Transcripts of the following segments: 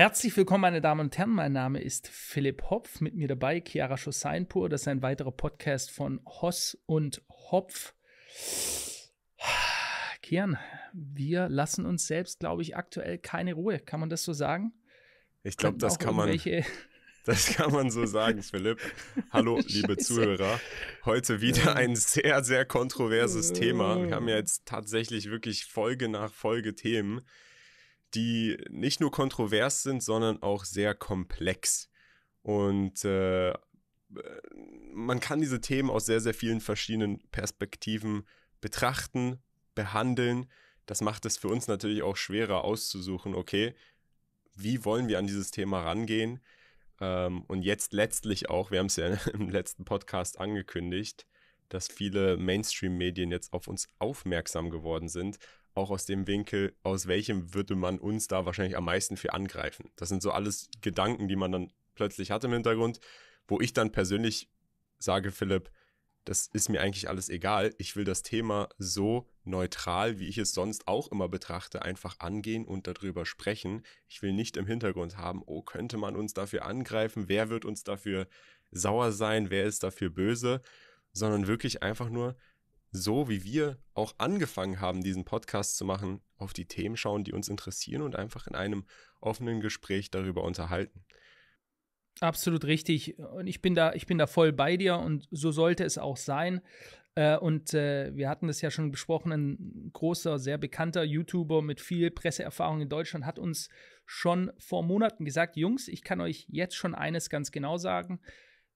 Herzlich willkommen, meine Damen und Herren. Mein Name ist Philipp Hopf. Mit mir dabei Chiara Schosseinpur. Das ist ein weiterer Podcast von Hoss und Hopf. Kian, wir lassen uns selbst, glaube ich, aktuell keine Ruhe. Kann man das so sagen? Ich glaube, das kann man. Das kann man so sagen, Philipp. Hallo, liebe Zuhörer. Heute wieder ein sehr, sehr kontroverses Thema. Wir haben ja äh. jetzt tatsächlich wirklich Folge nach Folge Themen die nicht nur kontrovers sind, sondern auch sehr komplex. Und äh, man kann diese Themen aus sehr, sehr vielen verschiedenen Perspektiven betrachten, behandeln. Das macht es für uns natürlich auch schwerer auszusuchen, okay, wie wollen wir an dieses Thema rangehen? Ähm, und jetzt letztlich auch, wir haben es ja im letzten Podcast angekündigt, dass viele Mainstream-Medien jetzt auf uns aufmerksam geworden sind auch aus dem Winkel, aus welchem würde man uns da wahrscheinlich am meisten für angreifen. Das sind so alles Gedanken, die man dann plötzlich hat im Hintergrund, wo ich dann persönlich sage, Philipp, das ist mir eigentlich alles egal. Ich will das Thema so neutral, wie ich es sonst auch immer betrachte, einfach angehen und darüber sprechen. Ich will nicht im Hintergrund haben, oh, könnte man uns dafür angreifen? Wer wird uns dafür sauer sein? Wer ist dafür böse? Sondern wirklich einfach nur, so wie wir auch angefangen haben, diesen Podcast zu machen, auf die Themen schauen, die uns interessieren und einfach in einem offenen Gespräch darüber unterhalten. Absolut richtig. Und ich bin da, ich bin da voll bei dir und so sollte es auch sein. Äh, und äh, wir hatten das ja schon besprochen, ein großer, sehr bekannter YouTuber mit viel Presseerfahrung in Deutschland hat uns schon vor Monaten gesagt, Jungs, ich kann euch jetzt schon eines ganz genau sagen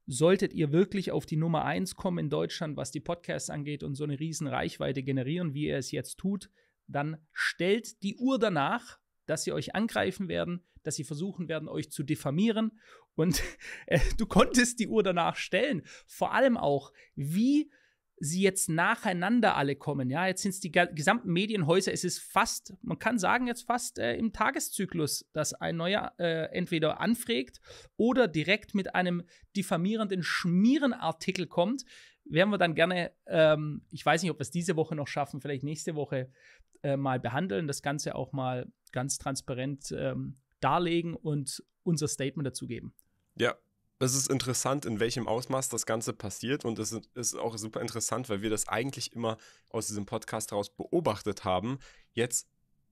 solltet ihr wirklich auf die Nummer 1 kommen in Deutschland, was die Podcasts angeht und so eine riesen Reichweite generieren, wie ihr es jetzt tut, dann stellt die Uhr danach, dass sie euch angreifen werden, dass sie versuchen werden, euch zu diffamieren und äh, du konntest die Uhr danach stellen. Vor allem auch, wie sie jetzt nacheinander alle kommen. Ja, jetzt sind es die gesamten Medienhäuser. Es ist fast, man kann sagen, jetzt fast äh, im Tageszyklus, dass ein neuer äh, entweder anfragt oder direkt mit einem diffamierenden Schmierenartikel kommt. Werden wir dann gerne, ähm, ich weiß nicht, ob wir es diese Woche noch schaffen, vielleicht nächste Woche äh, mal behandeln, das Ganze auch mal ganz transparent ähm, darlegen und unser Statement dazu geben. Ja, es ist interessant, in welchem Ausmaß das Ganze passiert und es ist auch super interessant, weil wir das eigentlich immer aus diesem Podcast heraus beobachtet haben, jetzt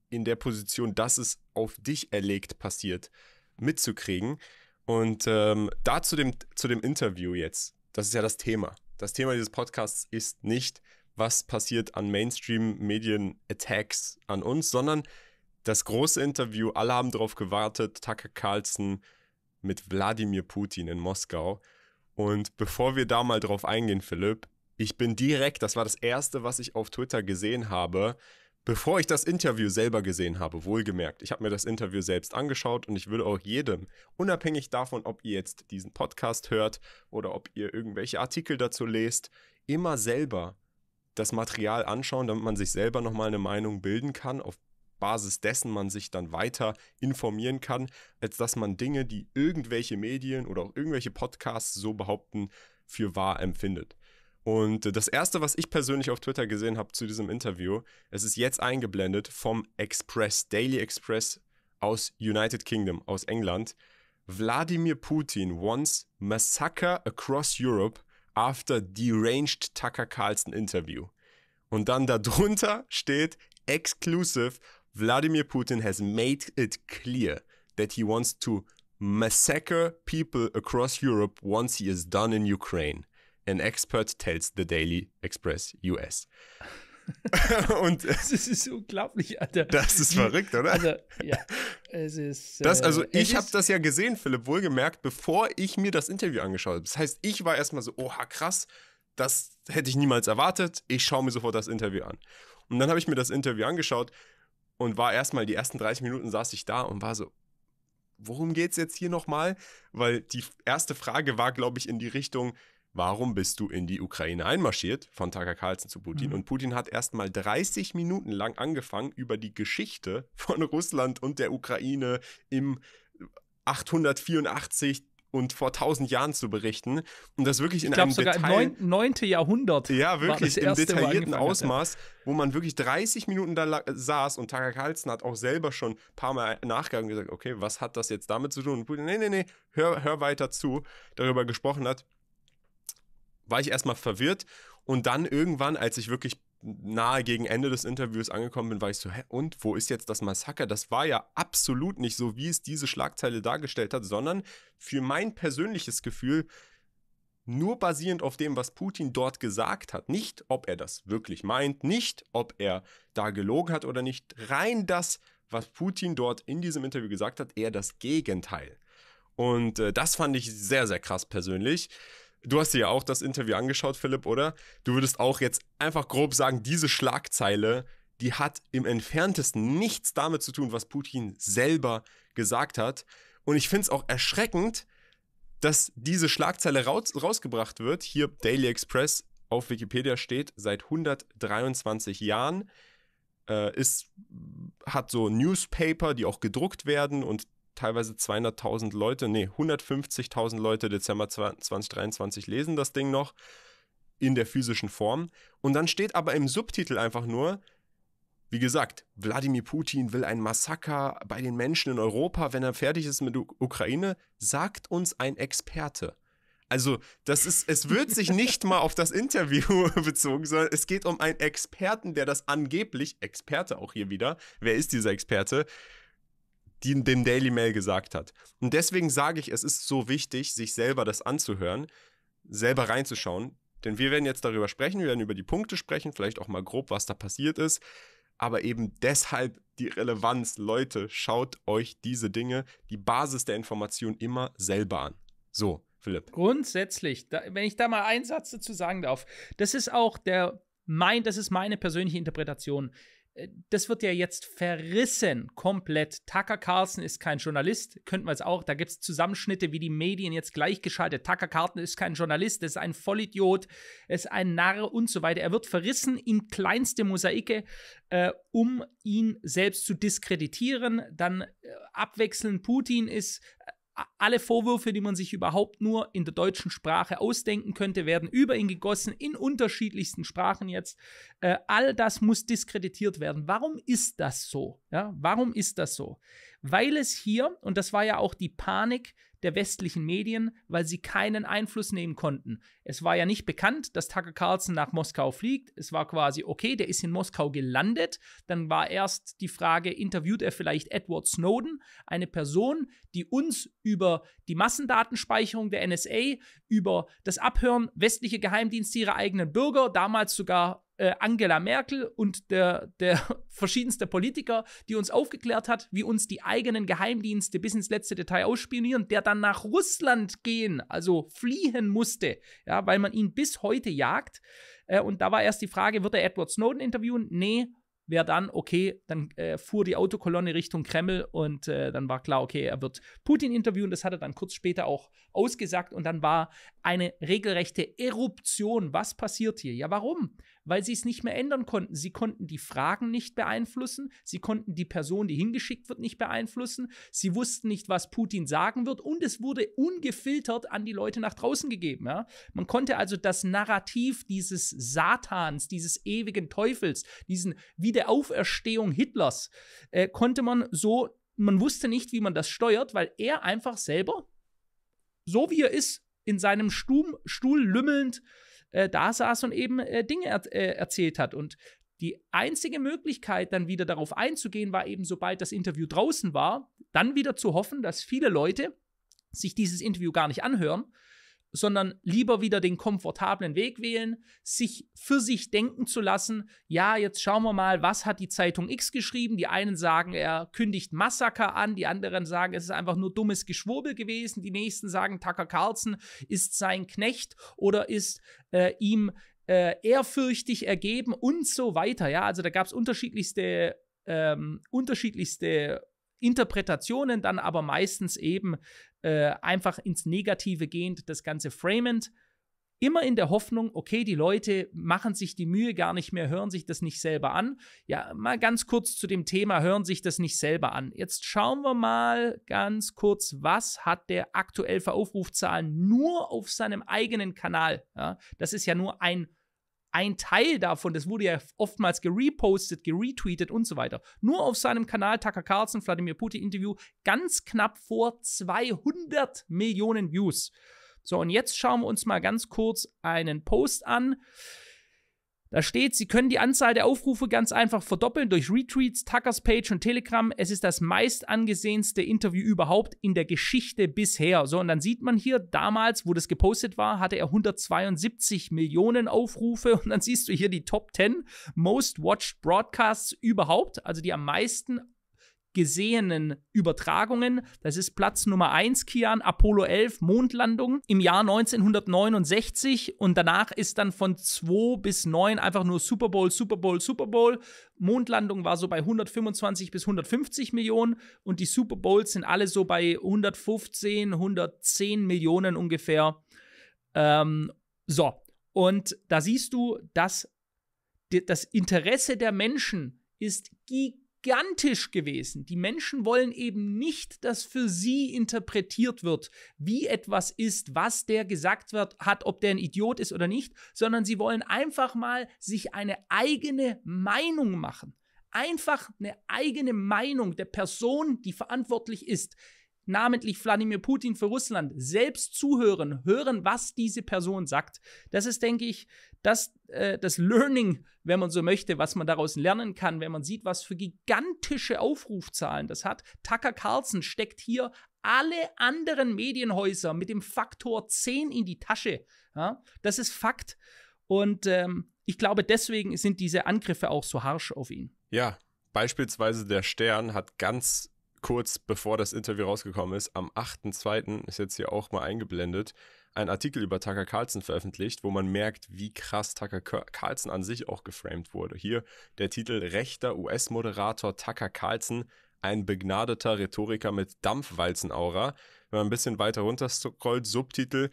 in der Position, dass es auf dich erlegt passiert, mitzukriegen. Und ähm, da zu dem, zu dem Interview jetzt, das ist ja das Thema. Das Thema dieses Podcasts ist nicht, was passiert an Mainstream-Medien-Attacks an uns, sondern das große Interview, alle haben darauf gewartet, Tucker Carlson, mit Wladimir Putin in Moskau. Und bevor wir da mal drauf eingehen, Philipp, ich bin direkt, das war das erste, was ich auf Twitter gesehen habe, bevor ich das Interview selber gesehen habe, wohlgemerkt. Ich habe mir das Interview selbst angeschaut und ich würde auch jedem, unabhängig davon, ob ihr jetzt diesen Podcast hört oder ob ihr irgendwelche Artikel dazu lest, immer selber das Material anschauen, damit man sich selber nochmal eine Meinung bilden kann, auf Basis dessen man sich dann weiter informieren kann, als dass man Dinge, die irgendwelche Medien oder auch irgendwelche Podcasts so behaupten, für wahr empfindet. Und äh, das erste, was ich persönlich auf Twitter gesehen habe zu diesem Interview, es ist jetzt eingeblendet vom Express, Daily Express aus United Kingdom, aus England. Wladimir Putin wants massacre across Europe after deranged Tucker Carlson Interview. Und dann darunter steht exclusive Vladimir Putin has made it clear that he wants to massacre people across Europe once he is done in Ukraine. An expert tells the Daily Express US. und das ist unglaublich, Alter. Das ist verrückt, oder? Also, ja, es ist. Das, also, äh, ich habe das ja gesehen, Philipp, wohlgemerkt, bevor ich mir das Interview angeschaut habe. Das heißt, ich war erstmal so, oha, krass, das hätte ich niemals erwartet. Ich schaue mir sofort das Interview an. Und dann habe ich mir das Interview angeschaut und war erstmal die ersten 30 Minuten saß ich da und war so, worum geht's jetzt hier nochmal? Weil die erste Frage war, glaube ich, in die Richtung, warum bist du in die Ukraine einmarschiert? Von Tucker Carlson zu Putin. Mhm. Und Putin hat erstmal 30 Minuten lang angefangen, über die Geschichte von Russland und der Ukraine im 884 und vor tausend Jahren zu berichten und das wirklich in ich glaub, einem sogar Detail, im neunte Jahrhundert. Ja, wirklich im detaillierten Ausmaß, wo man wirklich 30 Minuten da saß und Tucker Carlson hat auch selber schon ein paar Mal nachgegangen und gesagt, okay, was hat das jetzt damit zu tun? Und Putin, nee, nee, nee, hör, hör weiter zu, darüber gesprochen hat, war ich erstmal verwirrt und dann irgendwann, als ich wirklich nahe gegen Ende des Interviews angekommen bin, war ich so, hä, und wo ist jetzt das Massaker? Das war ja absolut nicht so, wie es diese Schlagzeile dargestellt hat, sondern für mein persönliches Gefühl nur basierend auf dem, was Putin dort gesagt hat, nicht ob er das wirklich meint, nicht ob er da gelogen hat oder nicht, rein das, was Putin dort in diesem Interview gesagt hat, eher das Gegenteil. Und äh, das fand ich sehr, sehr krass persönlich du hast dir ja auch das Interview angeschaut, Philipp, oder? Du würdest auch jetzt einfach grob sagen, diese Schlagzeile, die hat im entferntesten nichts damit zu tun, was Putin selber gesagt hat. Und ich finde es auch erschreckend, dass diese Schlagzeile raus, rausgebracht wird. Hier Daily Express auf Wikipedia steht, seit 123 Jahren äh, ist, hat so Newspaper, die auch gedruckt werden und teilweise 200.000 Leute, nee, 150.000 Leute Dezember 2023 lesen das Ding noch in der physischen Form. Und dann steht aber im Subtitel einfach nur, wie gesagt, Wladimir Putin will ein Massaker bei den Menschen in Europa, wenn er fertig ist mit U Ukraine, sagt uns ein Experte. Also, das ist, es wird sich nicht mal auf das Interview bezogen, sondern es geht um einen Experten, der das angeblich, Experte auch hier wieder, wer ist dieser Experte, die dem Daily Mail gesagt hat. Und deswegen sage ich, es ist so wichtig, sich selber das anzuhören, selber reinzuschauen. Denn wir werden jetzt darüber sprechen, wir werden über die Punkte sprechen, vielleicht auch mal grob, was da passiert ist. Aber eben deshalb die Relevanz. Leute, schaut euch diese Dinge, die Basis der Information immer selber an. So, Philipp. Grundsätzlich, da, wenn ich da mal einen Satz dazu sagen darf, das ist auch der, mein, das ist meine persönliche Interpretation. Äh, das wird ja jetzt verrissen, komplett. Tucker Carlson ist kein Journalist, könnten wir es auch, da gibt es Zusammenschnitte, wie die Medien jetzt gleichgeschaltet. Tucker Carlson ist kein Journalist, ist ein Vollidiot, ist ein Narr und so weiter. Er wird verrissen in kleinste Mosaike, äh, um ihn selbst zu diskreditieren. Dann äh, abwechselnd Putin ist alle Vorwürfe, die man sich überhaupt nur in der deutschen Sprache ausdenken könnte, werden über ihn gegossen, in unterschiedlichsten Sprachen jetzt. Äh, all das muss diskreditiert werden. Warum ist das so? Ja, warum ist das so? Weil es hier, und das war ja auch die Panik, der westlichen Medien, weil sie keinen Einfluss nehmen konnten. Es war ja nicht bekannt, dass Tucker Carlson nach Moskau fliegt. Es war quasi, okay, der ist in Moskau gelandet. Dann war erst die Frage, interviewt er vielleicht Edward Snowden, eine Person, die uns über die Massendatenspeicherung der NSA, über das Abhören westlicher Geheimdienste ihrer eigenen Bürger, damals sogar äh, Angela Merkel und der, der verschiedenste Politiker, die uns aufgeklärt hat, wie uns die eigenen Geheimdienste bis ins letzte Detail ausspionieren, der dann dann nach Russland gehen, also fliehen musste, ja, weil man ihn bis heute jagt. Äh, und da war erst die Frage, wird er Edward Snowden interviewen? Nee, wer dann, okay, dann äh, fuhr die Autokolonne Richtung Kreml und äh, dann war klar, okay, er wird Putin interviewen. Das hat er dann kurz später auch ausgesagt und dann war eine regelrechte Eruption. Was passiert hier? Ja, warum? weil sie es nicht mehr ändern konnten. Sie konnten die Fragen nicht beeinflussen, sie konnten die Person, die hingeschickt wird, nicht beeinflussen, sie wussten nicht, was Putin sagen wird und es wurde ungefiltert an die Leute nach draußen gegeben. Ja? Man konnte also das Narrativ dieses Satans, dieses ewigen Teufels, diesen Wiederauferstehung Hitlers, äh, konnte man so, man wusste nicht, wie man das steuert, weil er einfach selber, so wie er ist, in seinem Stuhl, Stuhl lümmelnd, äh, da saß und eben äh, Dinge er, äh, erzählt hat. Und die einzige Möglichkeit, dann wieder darauf einzugehen, war eben, sobald das Interview draußen war, dann wieder zu hoffen, dass viele Leute sich dieses Interview gar nicht anhören, sondern lieber wieder den komfortablen Weg wählen, sich für sich denken zu lassen, ja, jetzt schauen wir mal, was hat die Zeitung X geschrieben? Die einen sagen, er kündigt Massaker an, die anderen sagen, es ist einfach nur dummes Geschwurbel gewesen, die nächsten sagen, Tucker Carlson ist sein Knecht oder ist äh, ihm äh, ehrfürchtig ergeben und so weiter. Ja, also da gab es unterschiedlichste, ähm, unterschiedlichste Interpretationen, dann aber meistens eben äh, einfach ins Negative gehend das Ganze framend. Immer in der Hoffnung, okay, die Leute machen sich die Mühe gar nicht mehr, hören sich das nicht selber an. Ja, mal ganz kurz zu dem Thema, hören sich das nicht selber an. Jetzt schauen wir mal ganz kurz, was hat der aktuell für Aufrufzahlen nur auf seinem eigenen Kanal? Ja, das ist ja nur ein ein Teil davon, das wurde ja oftmals gerepostet, geretweetet und so weiter. Nur auf seinem Kanal Tucker Carlson, Vladimir Putin Interview, ganz knapp vor 200 Millionen Views. So, und jetzt schauen wir uns mal ganz kurz einen Post an. Da steht, Sie können die Anzahl der Aufrufe ganz einfach verdoppeln durch Retweets, Tuckers Page und Telegram. Es ist das meist angesehenste Interview überhaupt in der Geschichte bisher. So, und dann sieht man hier, damals, wo das gepostet war, hatte er 172 Millionen Aufrufe. Und dann siehst du hier die Top 10 Most Watched Broadcasts überhaupt, also die am meisten gesehenen Übertragungen. Das ist Platz Nummer 1, Kian, Apollo 11, Mondlandung im Jahr 1969 und danach ist dann von 2 bis 9 einfach nur Super Bowl, Super Bowl, Super Bowl. Mondlandung war so bei 125 bis 150 Millionen und die Super Bowls sind alle so bei 115, 110 Millionen ungefähr. Ähm, so, und da siehst du, dass das Interesse der Menschen ist gigantisch gigantisch gewesen. Die Menschen wollen eben nicht, dass für sie interpretiert wird, wie etwas ist, was der gesagt wird, hat, ob der ein Idiot ist oder nicht, sondern sie wollen einfach mal sich eine eigene Meinung machen. Einfach eine eigene Meinung der Person, die verantwortlich ist namentlich Wladimir Putin für Russland, selbst zuhören, hören, was diese Person sagt. Das ist, denke ich, das, äh, das Learning, wenn man so möchte, was man daraus lernen kann, wenn man sieht, was für gigantische Aufrufzahlen das hat. Tucker Carlson steckt hier alle anderen Medienhäuser mit dem Faktor 10 in die Tasche. Ja, das ist Fakt. Und ähm, ich glaube, deswegen sind diese Angriffe auch so harsch auf ihn. Ja, beispielsweise der Stern hat ganz kurz bevor das Interview rausgekommen ist, am 8.2. ist jetzt hier auch mal eingeblendet, ein Artikel über Tucker Carlson veröffentlicht, wo man merkt, wie krass Tucker Carlson an sich auch geframed wurde. Hier der Titel Rechter US-Moderator Tucker Carlson, ein begnadeter Rhetoriker mit Dampfwalzenaura. Wenn man ein bisschen weiter runter scrollt, Subtitel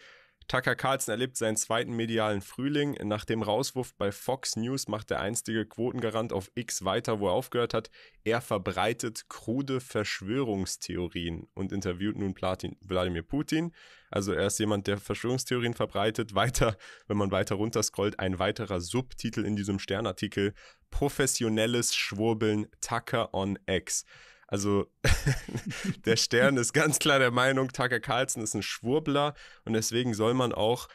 Tucker Carlson erlebt seinen zweiten medialen Frühling. Nach dem Rauswurf bei Fox News macht der einstige Quotengarant auf X weiter, wo er aufgehört hat. Er verbreitet krude Verschwörungstheorien und interviewt nun Platin, Wladimir Putin. Also er ist jemand, der Verschwörungstheorien verbreitet. Weiter, wenn man weiter runterscrollt, ein weiterer Subtitel in diesem Sternartikel. Professionelles Schwurbeln Tucker on X. Also der Stern ist ganz klar der Meinung, Tucker Carlson ist ein Schwurbler und deswegen soll man auch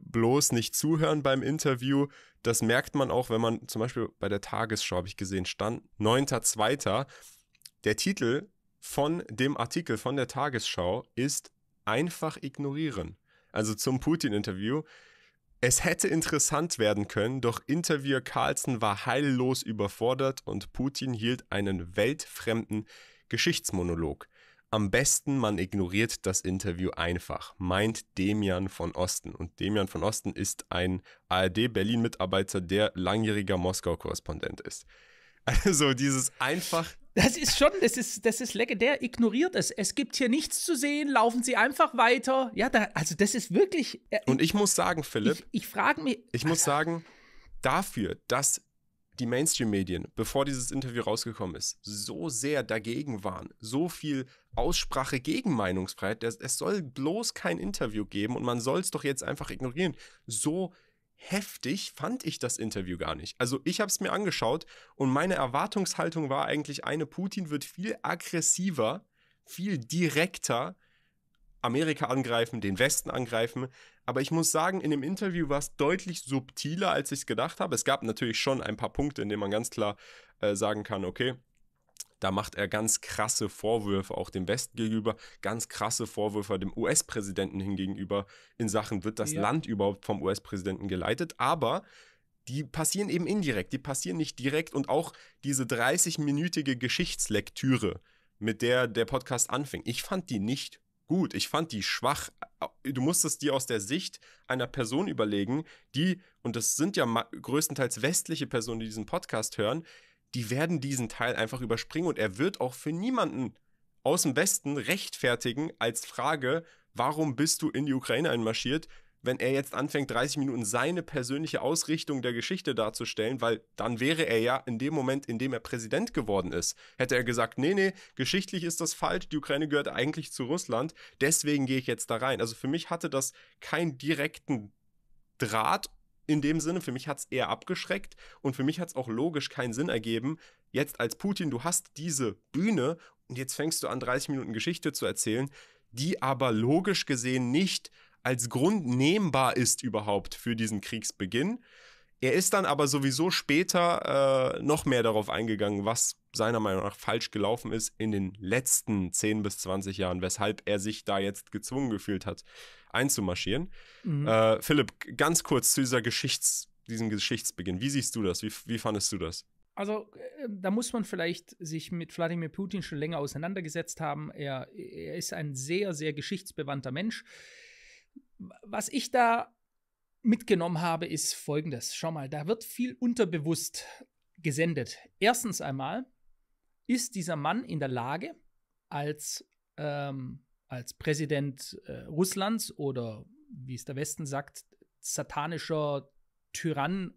bloß nicht zuhören beim Interview. Das merkt man auch, wenn man zum Beispiel bei der Tagesschau, habe ich gesehen, stand 9.2. Der Titel von dem Artikel von der Tagesschau ist einfach ignorieren. Also zum Putin-Interview es hätte interessant werden können, doch Interviewer Carlson war heillos überfordert und Putin hielt einen weltfremden Geschichtsmonolog. Am besten man ignoriert das Interview einfach, meint Demian von Osten. Und Demian von Osten ist ein ARD-Berlin-Mitarbeiter, der langjähriger Moskau-Korrespondent ist. Also dieses einfach das ist schon, das ist, das ist legendär. Ignoriert es. Es gibt hier nichts zu sehen. Laufen Sie einfach weiter. Ja, da, also das ist wirklich. Äh, und ich muss sagen, Philipp. Ich, ich frage mich. Ich muss sagen, dafür, dass die Mainstream-Medien, bevor dieses Interview rausgekommen ist, so sehr dagegen waren, so viel Aussprache gegen Meinungsfreiheit, es soll bloß kein Interview geben und man soll es doch jetzt einfach ignorieren. So heftig fand ich das Interview gar nicht. Also ich habe es mir angeschaut und meine Erwartungshaltung war eigentlich eine, Putin wird viel aggressiver, viel direkter Amerika angreifen, den Westen angreifen. Aber ich muss sagen, in dem Interview war es deutlich subtiler, als ich es gedacht habe. Es gab natürlich schon ein paar Punkte, in denen man ganz klar äh, sagen kann, okay, da macht er ganz krasse Vorwürfe auch dem Westen gegenüber, ganz krasse Vorwürfe dem US-Präsidenten hingegenüber in Sachen, wird das ja. Land überhaupt vom US-Präsidenten geleitet? Aber die passieren eben indirekt, die passieren nicht direkt und auch diese 30-minütige Geschichtslektüre, mit der der Podcast anfing, ich fand die nicht gut, ich fand die schwach. Du musstest dir aus der Sicht einer Person überlegen, die, und das sind ja größtenteils westliche Personen, die diesen Podcast hören, die werden diesen Teil einfach überspringen und er wird auch für niemanden aus dem Westen rechtfertigen als Frage, warum bist du in die Ukraine einmarschiert, wenn er jetzt anfängt, 30 Minuten seine persönliche Ausrichtung der Geschichte darzustellen, weil dann wäre er ja in dem Moment, in dem er Präsident geworden ist, hätte er gesagt, nee, nee, geschichtlich ist das falsch, die Ukraine gehört eigentlich zu Russland, deswegen gehe ich jetzt da rein. Also für mich hatte das keinen direkten Draht in dem Sinne, für mich hat es eher abgeschreckt und für mich hat es auch logisch keinen Sinn ergeben, jetzt als Putin, du hast diese Bühne und jetzt fängst du an, 30 Minuten Geschichte zu erzählen, die aber logisch gesehen nicht als Grund nehmbar ist überhaupt für diesen Kriegsbeginn. Er ist dann aber sowieso später äh, noch mehr darauf eingegangen, was seiner Meinung nach falsch gelaufen ist in den letzten 10 bis 20 Jahren, weshalb er sich da jetzt gezwungen gefühlt hat, einzumarschieren. Mhm. Äh, Philipp, ganz kurz zu dieser Geschichts, diesem Geschichtsbeginn. Wie siehst du das? Wie, wie fandest du das? Also, äh, da muss man vielleicht sich mit Wladimir Putin schon länger auseinandergesetzt haben. Er, er ist ein sehr, sehr geschichtsbewandter Mensch. Was ich da mitgenommen habe, ist folgendes. Schau mal, da wird viel unterbewusst gesendet. Erstens einmal ist dieser Mann in der Lage, als, ähm, als Präsident äh, Russlands oder wie es der Westen sagt, satanischer Tyrann,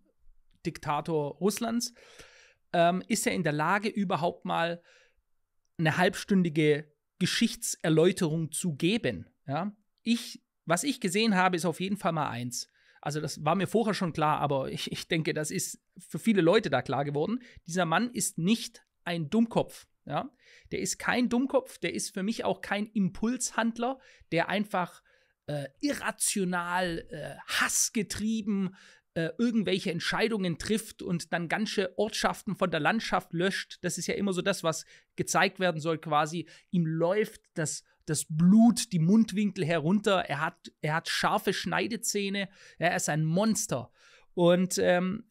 Diktator Russlands, ähm, ist er in der Lage, überhaupt mal eine halbstündige Geschichtserläuterung zu geben. Ja? Ich, was ich gesehen habe, ist auf jeden Fall mal eins. Also das war mir vorher schon klar, aber ich, ich denke, das ist für viele Leute da klar geworden. Dieser Mann ist nicht ein Dummkopf. Ja? Der ist kein Dummkopf, der ist für mich auch kein Impulshandler, der einfach äh, irrational, äh, hassgetrieben äh, irgendwelche Entscheidungen trifft und dann ganze Ortschaften von der Landschaft löscht. Das ist ja immer so das, was gezeigt werden soll quasi. Ihm läuft das das Blut, die Mundwinkel herunter. Er hat, er hat scharfe Schneidezähne. Er ist ein Monster. Und ähm,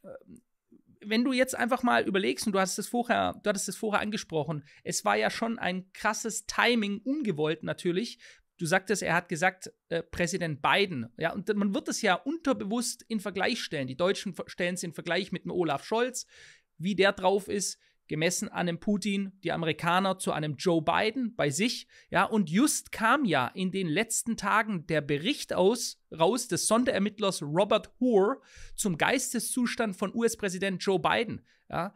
wenn du jetzt einfach mal überlegst, und du hast es vorher, du hattest es vorher angesprochen, es war ja schon ein krasses Timing, ungewollt natürlich. Du sagtest, er hat gesagt, äh, Präsident Biden. Ja, und man wird es ja unterbewusst in Vergleich stellen. Die Deutschen stellen es in Vergleich mit dem Olaf Scholz, wie der drauf ist, gemessen an einem Putin, die Amerikaner zu einem Joe Biden bei sich. Ja, und just kam ja in den letzten Tagen der Bericht aus, raus des Sonderermittlers Robert Hoare zum Geisteszustand von US-Präsident Joe Biden. Ja,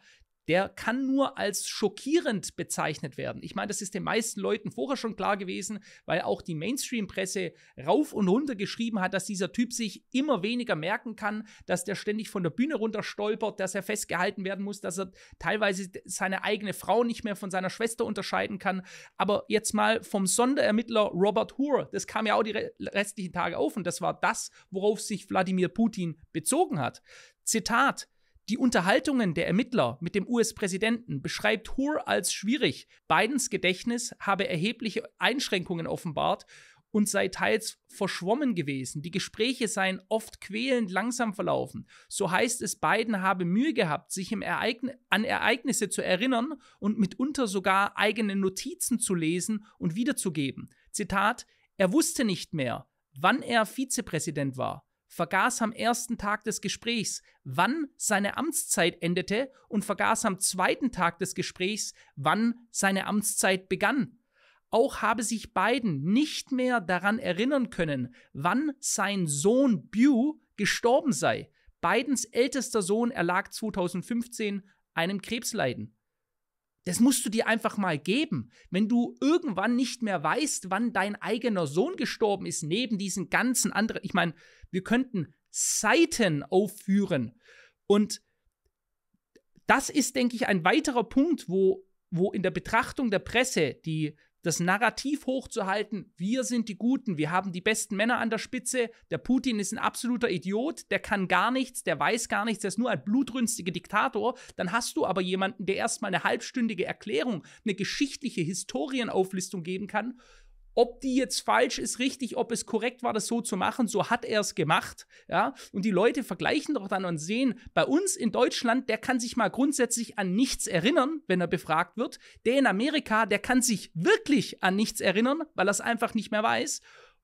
der kann nur als schockierend bezeichnet werden. Ich meine, das ist den meisten Leuten vorher schon klar gewesen, weil auch die Mainstream-Presse rauf und runter geschrieben hat, dass dieser Typ sich immer weniger merken kann, dass der ständig von der Bühne runter stolpert, dass er festgehalten werden muss, dass er teilweise seine eigene Frau nicht mehr von seiner Schwester unterscheiden kann. Aber jetzt mal vom Sonderermittler Robert Hur, das kam ja auch die restlichen Tage auf und das war das, worauf sich Wladimir Putin bezogen hat. Zitat, die Unterhaltungen der Ermittler mit dem US-Präsidenten beschreibt Hoare als schwierig. Bidens Gedächtnis habe erhebliche Einschränkungen offenbart und sei teils verschwommen gewesen. Die Gespräche seien oft quälend langsam verlaufen. So heißt es, Biden habe Mühe gehabt, sich Ereign an Ereignisse zu erinnern und mitunter sogar eigene Notizen zu lesen und wiederzugeben. Zitat: Er wusste nicht mehr, wann er Vizepräsident war, vergaß am ersten Tag des Gesprächs, wann seine Amtszeit endete und vergaß am zweiten Tag des Gesprächs, wann seine Amtszeit begann. Auch habe sich Biden nicht mehr daran erinnern können, wann sein Sohn Bew gestorben sei. Bidens ältester Sohn erlag 2015 einem Krebsleiden. Das musst du dir einfach mal geben. Wenn du irgendwann nicht mehr weißt, wann dein eigener Sohn gestorben ist, neben diesen ganzen anderen, ich meine, wir könnten Seiten aufführen. Und das ist, denke ich, ein weiterer Punkt, wo, wo in der Betrachtung der Presse die, das Narrativ hochzuhalten, wir sind die Guten, wir haben die besten Männer an der Spitze, der Putin ist ein absoluter Idiot, der kann gar nichts, der weiß gar nichts, der ist nur ein blutrünstiger Diktator, dann hast du aber jemanden, der erstmal eine halbstündige Erklärung, eine geschichtliche Historienauflistung geben kann ob die jetzt falsch ist, richtig, ob es korrekt war, das so zu machen, so hat er es gemacht. Ja? Und die Leute vergleichen doch dann und sehen, bei uns in Deutschland, der kann sich mal grundsätzlich an nichts erinnern, wenn er befragt wird. Der in Amerika, der kann sich wirklich an nichts erinnern, weil er es einfach nicht mehr weiß.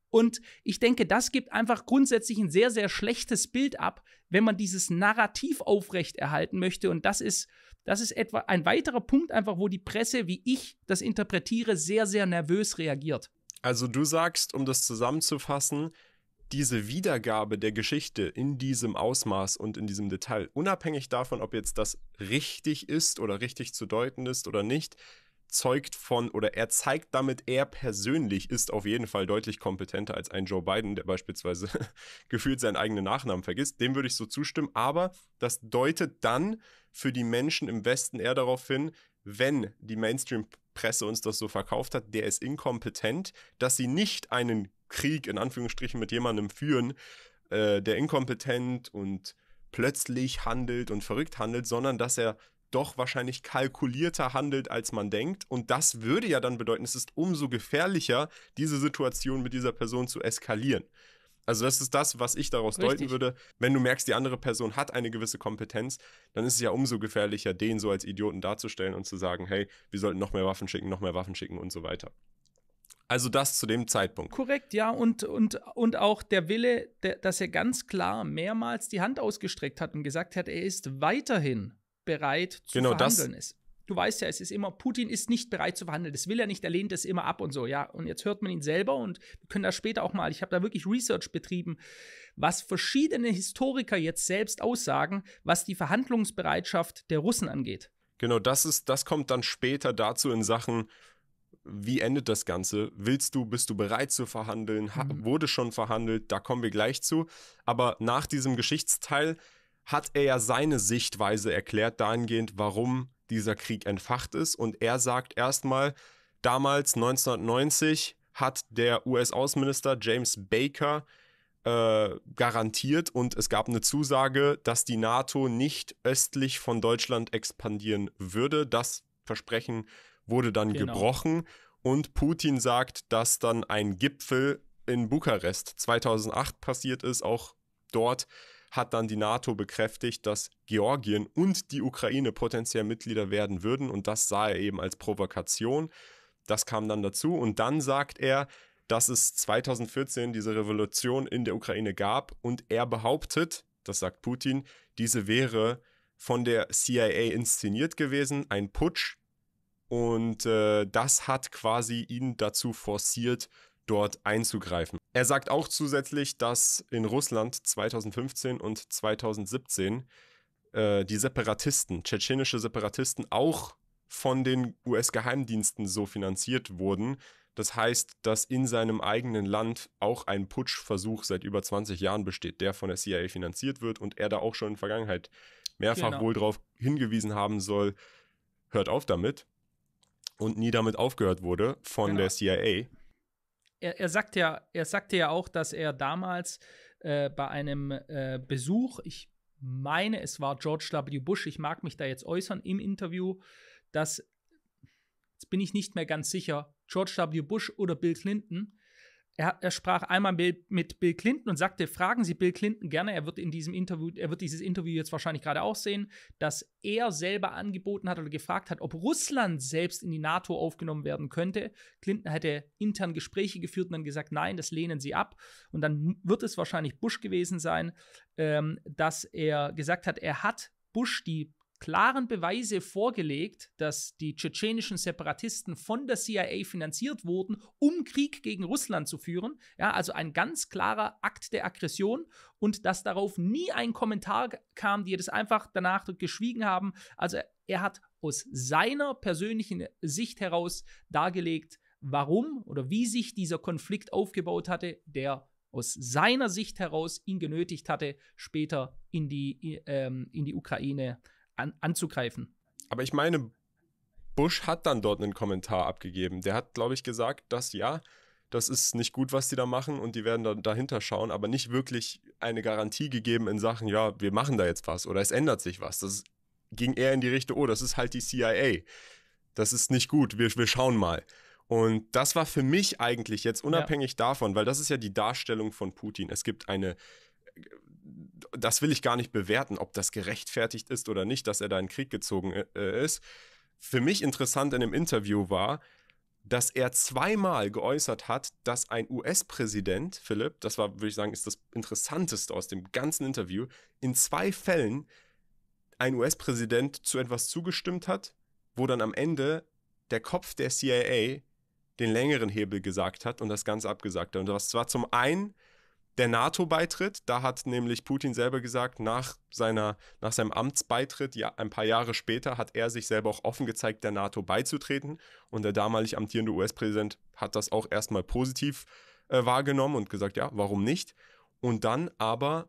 Und ich denke, das gibt einfach grundsätzlich ein sehr, sehr schlechtes Bild ab, wenn man dieses Narrativ aufrechterhalten möchte. Und das ist, das ist etwa ein weiterer Punkt, einfach, wo die Presse, wie ich das interpretiere, sehr, sehr nervös reagiert. Also du sagst, um das zusammenzufassen, diese Wiedergabe der Geschichte in diesem Ausmaß und in diesem Detail, unabhängig davon, ob jetzt das richtig ist oder richtig zu deuten ist oder nicht, zeugt von oder er zeigt damit, er persönlich ist auf jeden Fall deutlich kompetenter als ein Joe Biden, der beispielsweise gefühlt seinen eigenen Nachnamen vergisst. Dem würde ich so zustimmen, aber das deutet dann für die Menschen im Westen eher darauf hin, wenn die Mainstream Presse uns das so verkauft hat, der ist inkompetent, dass sie nicht einen Krieg in Anführungsstrichen mit jemandem führen, äh, der inkompetent und plötzlich handelt und verrückt handelt, sondern dass er doch wahrscheinlich kalkulierter handelt, als man denkt. Und das würde ja dann bedeuten, es ist umso gefährlicher, diese Situation mit dieser Person zu eskalieren. Also das ist das, was ich daraus Richtig. deuten würde. Wenn du merkst, die andere Person hat eine gewisse Kompetenz, dann ist es ja umso gefährlicher, den so als Idioten darzustellen und zu sagen, hey, wir sollten noch mehr Waffen schicken, noch mehr Waffen schicken und so weiter. Also das zu dem Zeitpunkt. Korrekt, ja. Und, und, und auch der Wille, der, dass er ganz klar mehrmals die Hand ausgestreckt hat und gesagt hat, er ist weiterhin bereit zu genau verhandeln. Das, du weißt ja, es ist immer, Putin ist nicht bereit zu verhandeln. Das will er nicht, er lehnt es immer ab und so, ja. Und jetzt hört man ihn selber und wir können da später auch mal, ich habe da wirklich Research betrieben, was verschiedene Historiker jetzt selbst aussagen, was die Verhandlungsbereitschaft der Russen angeht. Genau, das ist, das kommt dann später dazu in Sachen, wie endet das Ganze? Willst du, bist du bereit zu verhandeln? Ha mhm. wurde schon verhandelt, da kommen wir gleich zu. Aber nach diesem Geschichtsteil hat er ja seine Sichtweise erklärt, dahingehend, warum dieser Krieg entfacht ist. Und er sagt erstmal, damals 1990 hat der US-Außenminister James Baker äh, garantiert und es gab eine Zusage, dass die NATO nicht östlich von Deutschland expandieren würde. Das Versprechen wurde dann genau. gebrochen und Putin sagt, dass dann ein Gipfel in Bukarest 2008 passiert ist, auch dort hat dann die NATO bekräftigt, dass Georgien und die Ukraine potenziell Mitglieder werden würden und das sah er eben als Provokation. Das kam dann dazu und dann sagt er, dass es 2014 diese Revolution in der Ukraine gab und er behauptet, das sagt Putin, diese wäre von der CIA inszeniert gewesen, ein Putsch. Und äh, das hat quasi ihn dazu forciert, dort einzugreifen. Er sagt auch zusätzlich, dass in Russland 2015 und 2017 äh, die Separatisten, tschetschenische Separatisten, auch von den US-Geheimdiensten so finanziert wurden. Das heißt, dass in seinem eigenen Land auch ein Putschversuch seit über 20 Jahren besteht, der von der CIA finanziert wird und er da auch schon in der Vergangenheit mehrfach genau. wohl darauf hingewiesen haben soll, hört auf damit und nie damit aufgehört wurde von genau. der CIA er, er, sagt ja, er sagte ja auch, dass er damals äh, bei einem äh, Besuch, ich meine, es war George W. Bush, ich mag mich da jetzt äußern im Interview, dass, jetzt bin ich nicht mehr ganz sicher, George W. Bush oder Bill Clinton, er, er, sprach einmal mit Bill Clinton und sagte, fragen Sie Bill Clinton gerne, er wird in diesem Interview, er wird dieses Interview jetzt wahrscheinlich gerade auch sehen, dass er selber angeboten hat oder gefragt hat, ob Russland selbst in die NATO aufgenommen werden könnte. Clinton hätte intern Gespräche geführt und dann gesagt, nein, das lehnen sie ab. Und dann wird es wahrscheinlich Bush gewesen sein, ähm, dass er gesagt hat, er hat Bush die klaren Beweise vorgelegt, dass die tschetschenischen Separatisten von der CIA finanziert wurden, um Krieg gegen Russland zu führen. Ja, also ein ganz klarer Akt der Aggression und dass darauf nie ein Kommentar kam, die das einfach danach geschwiegen haben. Also er hat aus seiner persönlichen Sicht heraus dargelegt, warum oder wie sich dieser Konflikt aufgebaut hatte, der aus seiner Sicht heraus ihn genötigt hatte, später in die, äh, ähm, in die Ukraine an, anzugreifen. Aber ich meine, Bush hat dann dort einen Kommentar abgegeben. Der hat, glaube ich, gesagt, dass ja, das ist nicht gut, was die da machen und die werden da dahinter schauen, aber nicht wirklich eine Garantie gegeben in Sachen, ja, wir machen da jetzt was oder es ändert sich was. Das ging eher in die Richtung, oh, das ist halt die CIA. Das ist nicht gut, wir, wir schauen mal. Und das war für mich eigentlich jetzt unabhängig ja. davon, weil das ist ja die Darstellung von Putin. Es gibt eine das will ich gar nicht bewerten, ob das gerechtfertigt ist oder nicht, dass er da in den Krieg gezogen äh, äh, ist. Für mich interessant in dem Interview war, dass er zweimal geäußert hat, dass ein US-Präsident, Philipp, das war, würde ich sagen, ist das Interessanteste aus dem ganzen Interview, in zwei Fällen ein US-Präsident zu etwas zugestimmt hat, wo dann am Ende der Kopf der CIA den längeren Hebel gesagt hat und das Ganze abgesagt hat. Und das war zum einen der NATO-Beitritt. Da hat nämlich Putin selber gesagt, nach, seiner, nach seinem Amtsbeitritt, ja, ein paar Jahre später, hat er sich selber auch offen gezeigt, der NATO beizutreten. Und der damalig amtierende US-Präsident hat das auch erstmal positiv äh, wahrgenommen und gesagt, ja, warum nicht? Und dann aber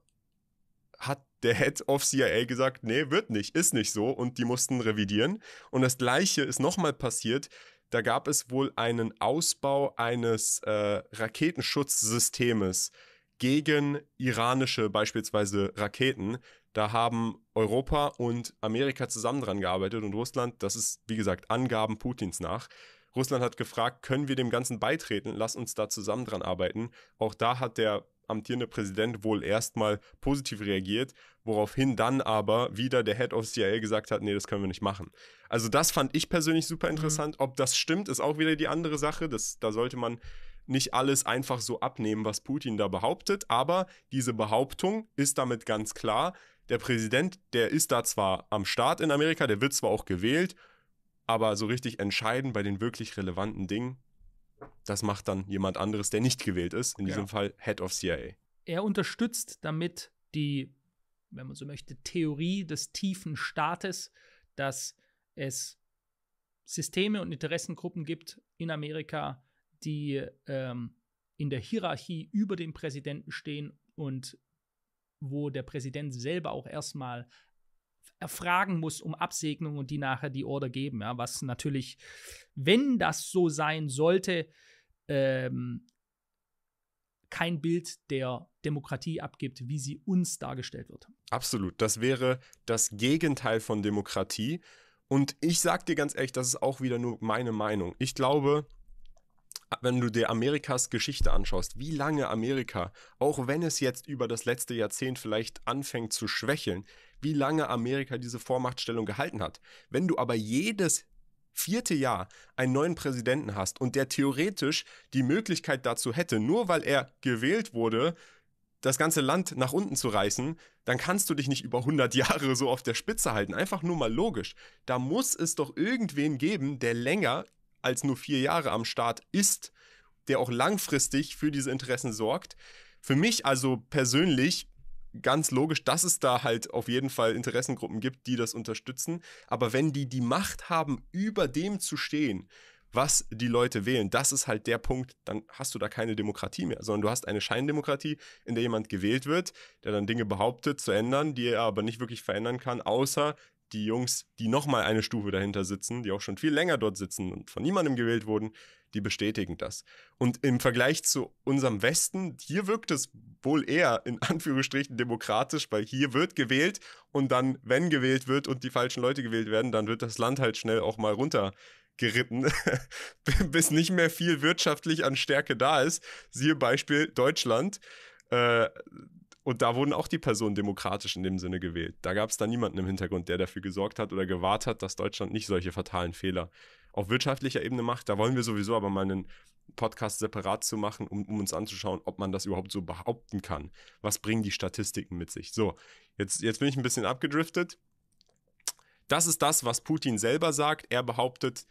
hat der Head of CIA gesagt, nee, wird nicht, ist nicht so. Und die mussten revidieren. Und das gleiche ist nochmal passiert. Da gab es wohl einen Ausbau eines äh, Raketenschutzsystems gegen iranische beispielsweise Raketen. Da haben Europa und Amerika zusammen dran gearbeitet und Russland, das ist wie gesagt Angaben Putins nach. Russland hat gefragt, können wir dem Ganzen beitreten? Lass uns da zusammen dran arbeiten. Auch da hat der amtierende Präsident wohl erstmal positiv reagiert, woraufhin dann aber wieder der Head of CIA gesagt hat, nee, das können wir nicht machen. Also das fand ich persönlich super mhm. interessant. Mhm. Ob das stimmt, ist auch wieder die andere Sache. Das, da sollte man nicht alles einfach so abnehmen, was Putin da behauptet, aber diese Behauptung ist damit ganz klar, der Präsident, der ist da zwar am Start in Amerika, der wird zwar auch gewählt, aber so richtig entscheiden bei den wirklich relevanten Dingen, das macht dann jemand anderes, der nicht gewählt ist, in diesem Fall Head of CIA. Er unterstützt damit die, wenn man so möchte, Theorie des tiefen Staates, dass es Systeme und Interessengruppen gibt in Amerika, die ähm, in der Hierarchie über dem Präsidenten stehen und wo der Präsident selber auch erstmal erfragen muss um Absegnung und die nachher die Order geben. Ja, was natürlich, wenn das so sein sollte, ähm, kein Bild der Demokratie abgibt, wie sie uns dargestellt wird. Absolut. Das wäre das Gegenteil von Demokratie. Und ich sage dir ganz ehrlich, das ist auch wieder nur meine Meinung. Ich glaube, wenn du dir Amerikas Geschichte anschaust, wie lange Amerika, auch wenn es jetzt über das letzte Jahrzehnt vielleicht anfängt zu schwächeln, wie lange Amerika diese Vormachtstellung gehalten hat. Wenn du aber jedes vierte Jahr einen neuen Präsidenten hast und der theoretisch die Möglichkeit dazu hätte, nur weil er gewählt wurde, das ganze Land nach unten zu reißen, dann kannst du dich nicht über 100 Jahre so auf der Spitze halten. Einfach nur mal logisch. Da muss es doch irgendwen geben, der länger als nur vier Jahre am Start ist, der auch langfristig für diese Interessen sorgt. Für mich also persönlich ganz logisch, dass es da halt auf jeden Fall Interessengruppen gibt, die das unterstützen. Aber wenn die die Macht haben, über dem zu stehen, was die Leute wählen, das ist halt der Punkt, dann hast du da keine Demokratie mehr, sondern du hast eine Scheindemokratie, in der jemand gewählt wird, der dann Dinge behauptet zu ändern, die er aber nicht wirklich verändern kann, außer die Jungs, die nochmal eine Stufe dahinter sitzen, die auch schon viel länger dort sitzen und von niemandem gewählt wurden, die bestätigen das. Und im Vergleich zu unserem Westen, hier wirkt es wohl eher in Anführungsstrichen demokratisch, weil hier wird gewählt und dann, wenn gewählt wird und die falschen Leute gewählt werden, dann wird das Land halt schnell auch mal runter geritten, bis nicht mehr viel wirtschaftlich an Stärke da ist. Siehe Beispiel Deutschland. Äh, und da wurden auch die Personen demokratisch in dem Sinne gewählt. Da gab es dann niemanden im Hintergrund, der dafür gesorgt hat oder gewahrt hat, dass Deutschland nicht solche fatalen Fehler auf wirtschaftlicher Ebene macht. Da wollen wir sowieso aber mal einen Podcast separat zu machen, um, um uns anzuschauen, ob man das überhaupt so behaupten kann. Was bringen die Statistiken mit sich? So, jetzt, jetzt bin ich ein bisschen abgedriftet. Das ist das, was Putin selber sagt. Er behauptet,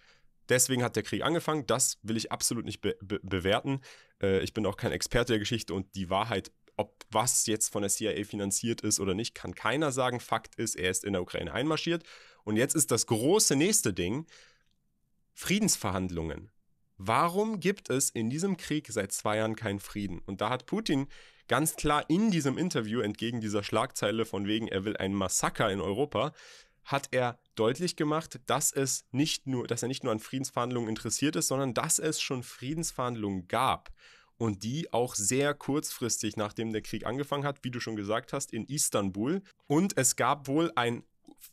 deswegen hat der Krieg angefangen. Das will ich absolut nicht be be bewerten. Äh, ich bin auch kein Experte der Geschichte und die Wahrheit ob was jetzt von der CIA finanziert ist oder nicht, kann keiner sagen. Fakt ist, er ist in der Ukraine einmarschiert. Und jetzt ist das große nächste Ding, Friedensverhandlungen. Warum gibt es in diesem Krieg seit zwei Jahren keinen Frieden? Und da hat Putin ganz klar in diesem Interview entgegen dieser Schlagzeile von wegen, er will ein Massaker in Europa, hat er deutlich gemacht, dass es nicht nur, dass er nicht nur an Friedensverhandlungen interessiert ist, sondern dass es schon Friedensverhandlungen gab und die auch sehr kurzfristig, nachdem der Krieg angefangen hat, wie du schon gesagt hast, in Istanbul. Und es gab wohl ein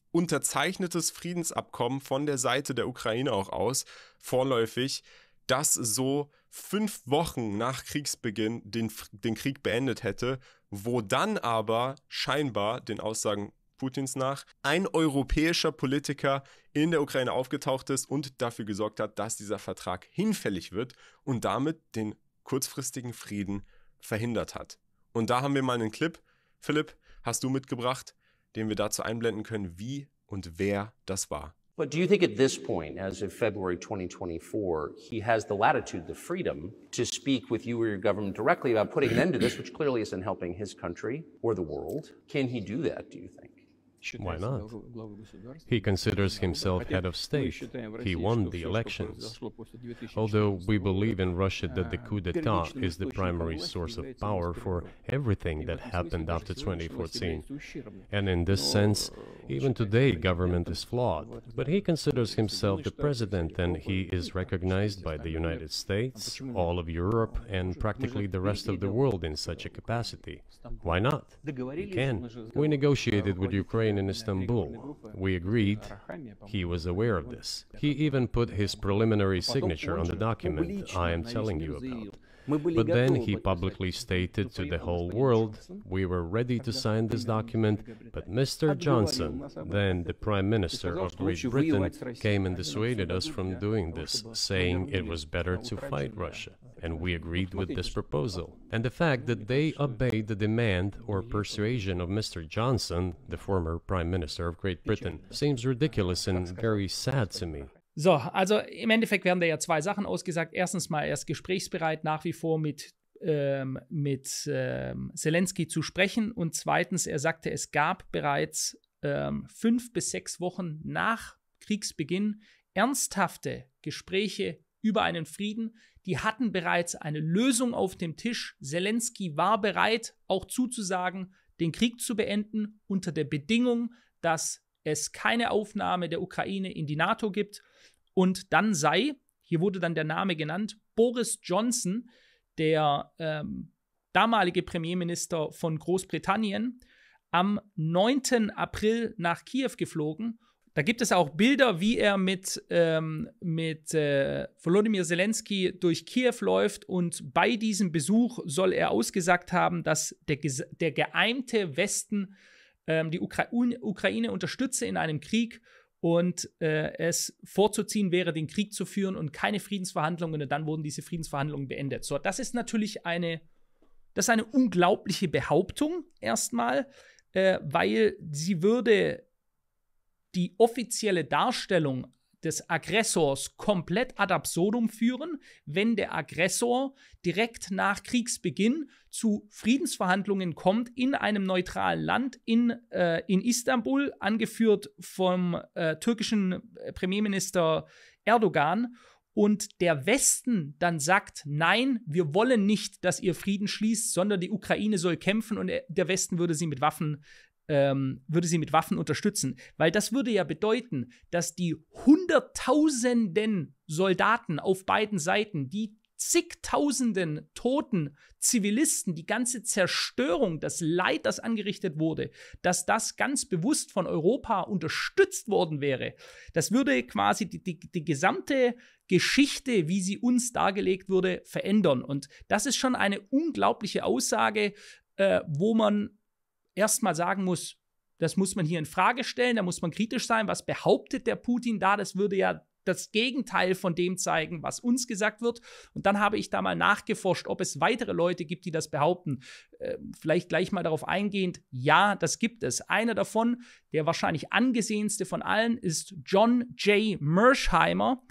unterzeichnetes Friedensabkommen von der Seite der Ukraine auch aus, vorläufig, das so fünf Wochen nach Kriegsbeginn den, den Krieg beendet hätte, wo dann aber scheinbar den Aussagen Putins nach ein europäischer Politiker in der Ukraine aufgetaucht ist und dafür gesorgt hat, dass dieser Vertrag hinfällig wird und damit den kurzfristigen Frieden verhindert hat. Und da haben wir mal einen Clip, Philipp, hast du mitgebracht, den wir dazu einblenden können, wie und wer das war. But do you think at this point, as of February 2024, he has the latitude, the freedom to speak with you or your government directly about putting an end to this, which clearly isn't helping his country or the world? Can he do that, do you think? Why not? He considers himself head of state. He won the elections. Although we believe in Russia that the coup d'etat is the primary source of power for everything that happened after 2014. And in this sense, э, even today government is flawed. But he considers himself the president and he is recognized by the United States, all of Europe and practically the rest of the world in such a capacity. Why not? He can. We negotiated with Ukraine in Istanbul. We agreed he was aware of this. He even put his preliminary signature on the document I am telling you about. But then he publicly stated to the whole world, we were ready to sign this document, but Mr. Johnson, then the Prime Minister of Great Britain, came and dissuaded us from doing this, saying it was better to fight Russia. and we agreed with this proposal. And the fact that they obeyed the demand or persuasion of Mr. Johnson, the former Prime Minister of Great Britain, seems ridiculous and very sad to me. So, also im Endeffekt werden da ja zwei Sachen ausgesagt. Erstens mal, er ist gesprächsbereit nach wie vor mit ähm, mit ähm, Zelensky zu sprechen. Und zweitens, er sagte, es gab bereits ähm, fünf bis sechs Wochen nach Kriegsbeginn ernsthafte Gespräche über einen Frieden, die hatten bereits eine Lösung auf dem Tisch. Zelensky war bereit, auch zuzusagen, den Krieg zu beenden, unter der Bedingung, dass es keine Aufnahme der Ukraine in die NATO gibt. Und dann sei, hier wurde dann der Name genannt, Boris Johnson, der ähm, damalige Premierminister von Großbritannien, am 9. April nach Kiew geflogen da gibt es auch Bilder, wie er mit, ähm, mit äh, Volodymyr Zelensky durch Kiew läuft und bei diesem Besuch soll er ausgesagt haben, dass der, der geeimte Westen ähm, die Ukra Ukraine unterstütze in einem Krieg und äh, es vorzuziehen wäre, den Krieg zu führen und keine Friedensverhandlungen. Und dann wurden diese Friedensverhandlungen beendet. So, das ist natürlich eine, das ist eine unglaubliche Behauptung erstmal, äh, weil sie würde die offizielle Darstellung des Aggressors komplett ad absurdum führen, wenn der Aggressor direkt nach Kriegsbeginn zu Friedensverhandlungen kommt in einem neutralen Land in, äh, in Istanbul, angeführt vom äh, türkischen äh, Premierminister Erdogan. Und der Westen dann sagt, nein, wir wollen nicht, dass ihr Frieden schließt, sondern die Ukraine soll kämpfen und äh, der Westen würde sie mit Waffen ähm, würde sie mit Waffen unterstützen. Weil das würde ja bedeuten, dass die Hunderttausenden Soldaten auf beiden Seiten, die zigtausenden toten Zivilisten, die ganze Zerstörung, das Leid, das angerichtet wurde, dass das ganz bewusst von Europa unterstützt worden wäre. Das würde quasi die, die, die gesamte Geschichte, wie sie uns dargelegt wurde, verändern. Und das ist schon eine unglaubliche Aussage, äh, wo man erstmal sagen muss, das muss man hier in Frage stellen, da muss man kritisch sein. Was behauptet der Putin da? Das würde ja das Gegenteil von dem zeigen, was uns gesagt wird. Und dann habe ich da mal nachgeforscht, ob es weitere Leute gibt, die das behaupten. Äh, vielleicht gleich mal darauf eingehend. Ja, das gibt es. Einer davon, der wahrscheinlich angesehenste von allen, ist John J. Mersheimer,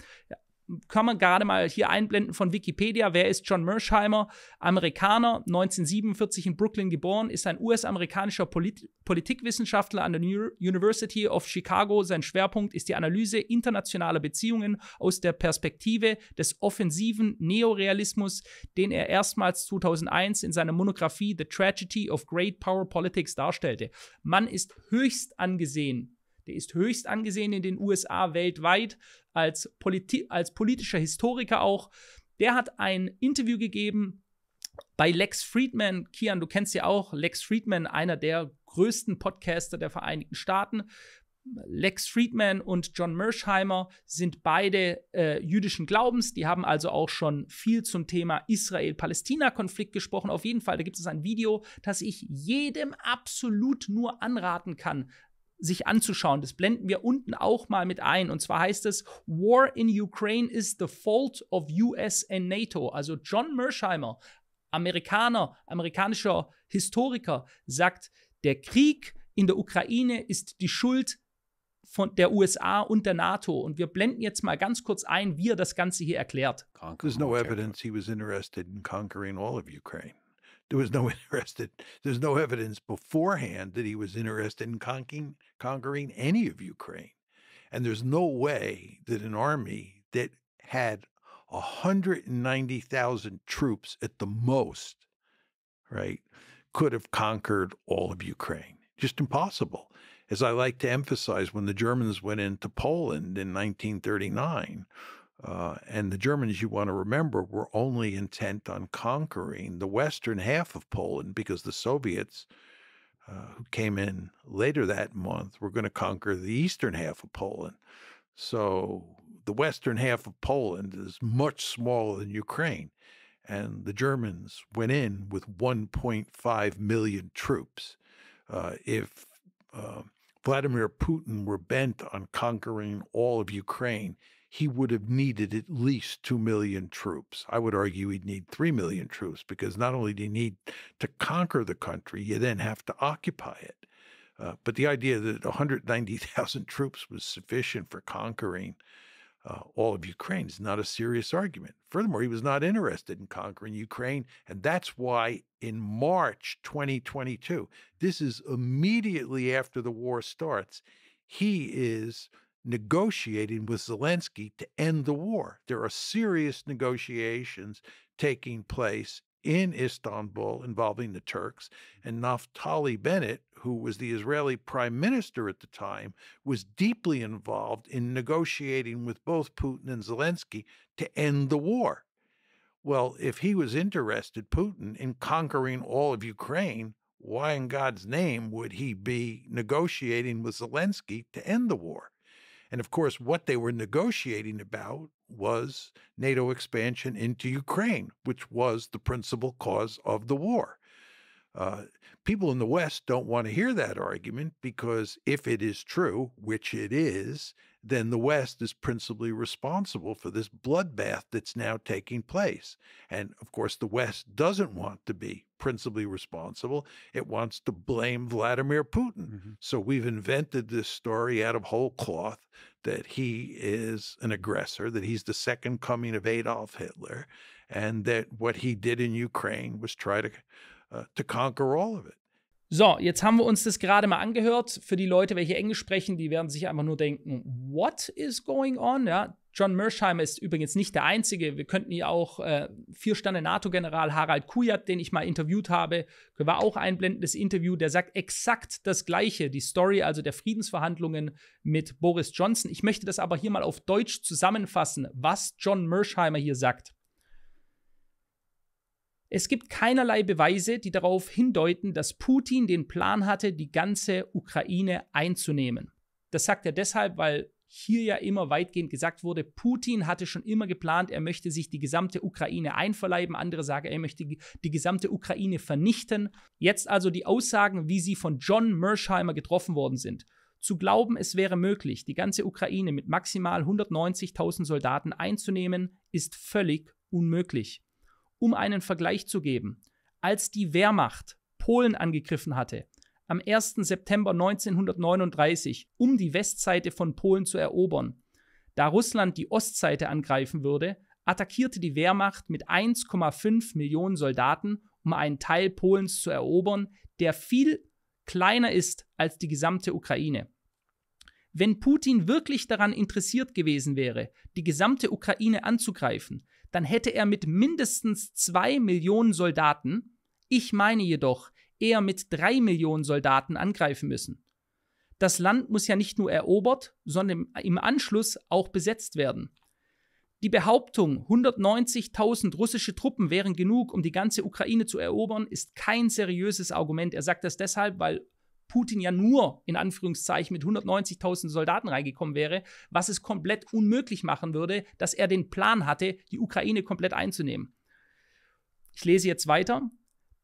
kann man gerade mal hier einblenden von Wikipedia. Wer ist John Mersheimer? Amerikaner, 1947 in Brooklyn geboren, ist ein US-amerikanischer Polit Politikwissenschaftler an der New University of Chicago. Sein Schwerpunkt ist die Analyse internationaler Beziehungen aus der Perspektive des offensiven Neorealismus, den er erstmals 2001 in seiner Monographie The Tragedy of Great Power Politics darstellte. Mann ist höchst angesehen der ist höchst angesehen in den USA weltweit als, Politi als politischer Historiker auch, der hat ein Interview gegeben bei Lex Friedman. Kian, du kennst ja auch Lex Friedman, einer der größten Podcaster der Vereinigten Staaten. Lex Friedman und John Mersheimer sind beide äh, jüdischen Glaubens. Die haben also auch schon viel zum Thema Israel-Palästina-Konflikt gesprochen. Auf jeden Fall, da gibt es ein Video, das ich jedem absolut nur anraten kann, sich anzuschauen. Das blenden wir unten auch mal mit ein. Und zwar heißt es, War in Ukraine is the fault of US and NATO. Also John Mersheimer, Amerikaner, amerikanischer Historiker, sagt, der Krieg in der Ukraine ist die Schuld von der USA und der NATO. Und wir blenden jetzt mal ganz kurz ein, wie er das Ganze hier erklärt. There's no evidence he was interested in conquering all of Ukraine. There was no interested, there's no evidence beforehand that he was interested in conquering conquering any of Ukraine. And there's no way that an army that had 190,000 troops at the most, right, could have conquered all of Ukraine. Just impossible. As I like to emphasize, when the Germans went into Poland in 1939, uh, and the Germans, you want to remember, were only intent on conquering the western half of Poland because the Soviets uh, who came in later that month, were going to conquer the eastern half of Poland. So the western half of Poland is much smaller than Ukraine. And the Germans went in with 1.5 million troops. Uh, if uh, Vladimir Putin were bent on conquering all of Ukraine, he would have needed at least 2 million troops. I would argue he'd need 3 million troops because not only do you need to conquer the country, you then have to occupy it. Uh, but the idea that 190,000 troops was sufficient for conquering uh, all of Ukraine is not a serious argument. Furthermore, he was not interested in conquering Ukraine. And that's why in March 2022, this is immediately after the war starts, he is negotiating with Zelensky to end the war. There are serious negotiations taking place in Istanbul involving the Turks, and Naftali Bennett, who was the Israeli prime minister at the time, was deeply involved in negotiating with both Putin and Zelensky to end the war. Well, if he was interested, Putin, in conquering all of Ukraine, why in God's name would he be negotiating with Zelensky to end the war? And of course, what they were negotiating about was NATO expansion into Ukraine, which was the principal cause of the war. Uh, people in the West don't want to hear that argument because if it is true, which it is, then the West is principally responsible for this bloodbath that's now taking place. And of course, the West doesn't want to be principally responsible. It wants to blame Vladimir Putin. Mm -hmm. So we've invented this story out of whole cloth that he is an aggressor, that he's the second coming of Adolf Hitler, and that what he did in Ukraine was try to Uh, to conquer all of it. So, jetzt haben wir uns das gerade mal angehört. Für die Leute, welche Englisch sprechen, die werden sich einfach nur denken, what is going on? Ja, John Mersheimer ist übrigens nicht der Einzige. Wir könnten hier auch äh, Viersterne NATO-General Harald Kujat, den ich mal interviewt habe, war auch ein blendendes Interview, der sagt exakt das Gleiche. Die Story also der Friedensverhandlungen mit Boris Johnson. Ich möchte das aber hier mal auf Deutsch zusammenfassen, was John Mersheimer hier sagt. Es gibt keinerlei Beweise, die darauf hindeuten, dass Putin den Plan hatte, die ganze Ukraine einzunehmen. Das sagt er deshalb, weil hier ja immer weitgehend gesagt wurde, Putin hatte schon immer geplant, er möchte sich die gesamte Ukraine einverleiben, andere sagen, er möchte die gesamte Ukraine vernichten. Jetzt also die Aussagen, wie sie von John Mersheimer getroffen worden sind. Zu glauben, es wäre möglich, die ganze Ukraine mit maximal 190.000 Soldaten einzunehmen, ist völlig unmöglich. Um einen Vergleich zu geben, als die Wehrmacht Polen angegriffen hatte, am 1. September 1939, um die Westseite von Polen zu erobern, da Russland die Ostseite angreifen würde, attackierte die Wehrmacht mit 1,5 Millionen Soldaten, um einen Teil Polens zu erobern, der viel kleiner ist als die gesamte Ukraine. Wenn Putin wirklich daran interessiert gewesen wäre, die gesamte Ukraine anzugreifen, dann hätte er mit mindestens zwei Millionen Soldaten, ich meine jedoch eher mit drei Millionen Soldaten angreifen müssen. Das Land muss ja nicht nur erobert, sondern im Anschluss auch besetzt werden. Die Behauptung, 190.000 russische Truppen wären genug, um die ganze Ukraine zu erobern, ist kein seriöses Argument. Er sagt das deshalb, weil Putin ja nur in Anführungszeichen mit 190.000 Soldaten reingekommen wäre, was es komplett unmöglich machen würde, dass er den Plan hatte, die Ukraine komplett einzunehmen. Ich lese jetzt weiter.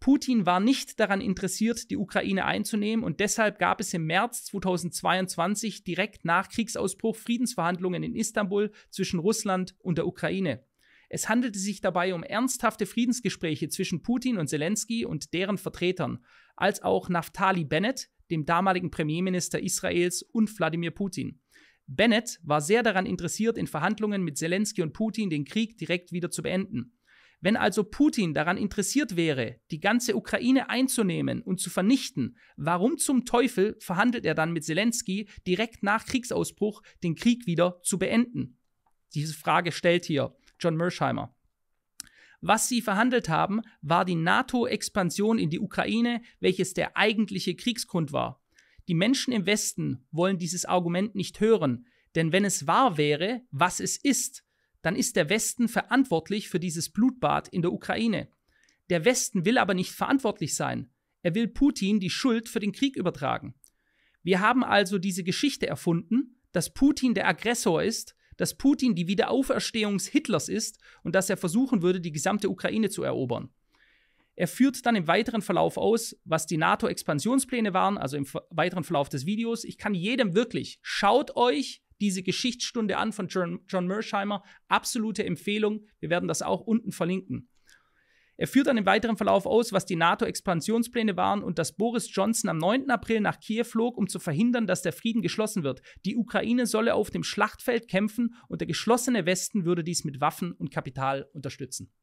Putin war nicht daran interessiert, die Ukraine einzunehmen und deshalb gab es im März 2022 direkt nach Kriegsausbruch Friedensverhandlungen in Istanbul zwischen Russland und der Ukraine. Es handelte sich dabei um ernsthafte Friedensgespräche zwischen Putin und Zelensky und deren Vertretern, als auch Naftali Bennett, dem damaligen Premierminister Israels und Wladimir Putin. Bennett war sehr daran interessiert, in Verhandlungen mit Zelensky und Putin den Krieg direkt wieder zu beenden. Wenn also Putin daran interessiert wäre, die ganze Ukraine einzunehmen und zu vernichten, warum zum Teufel verhandelt er dann mit Zelensky direkt nach Kriegsausbruch den Krieg wieder zu beenden? Diese Frage stellt hier John Mersheimer. Was sie verhandelt haben, war die NATO-Expansion in die Ukraine, welches der eigentliche Kriegsgrund war. Die Menschen im Westen wollen dieses Argument nicht hören, denn wenn es wahr wäre, was es ist, dann ist der Westen verantwortlich für dieses Blutbad in der Ukraine. Der Westen will aber nicht verantwortlich sein. Er will Putin die Schuld für den Krieg übertragen. Wir haben also diese Geschichte erfunden, dass Putin der Aggressor ist, dass Putin die Wiederauferstehung Hitlers ist und dass er versuchen würde, die gesamte Ukraine zu erobern. Er führt dann im weiteren Verlauf aus, was die NATO-Expansionspläne waren, also im weiteren Verlauf des Videos. Ich kann jedem wirklich, schaut euch diese Geschichtsstunde an von John, John Mersheimer. Absolute Empfehlung. Wir werden das auch unten verlinken. Er führt dann im weiteren Verlauf aus, was die NATO-Expansionspläne waren und dass Boris Johnson am 9. April nach Kiew flog, um zu verhindern, dass der Frieden geschlossen wird. Die Ukraine solle auf dem Schlachtfeld kämpfen und der geschlossene Westen würde dies mit Waffen und Kapital unterstützen.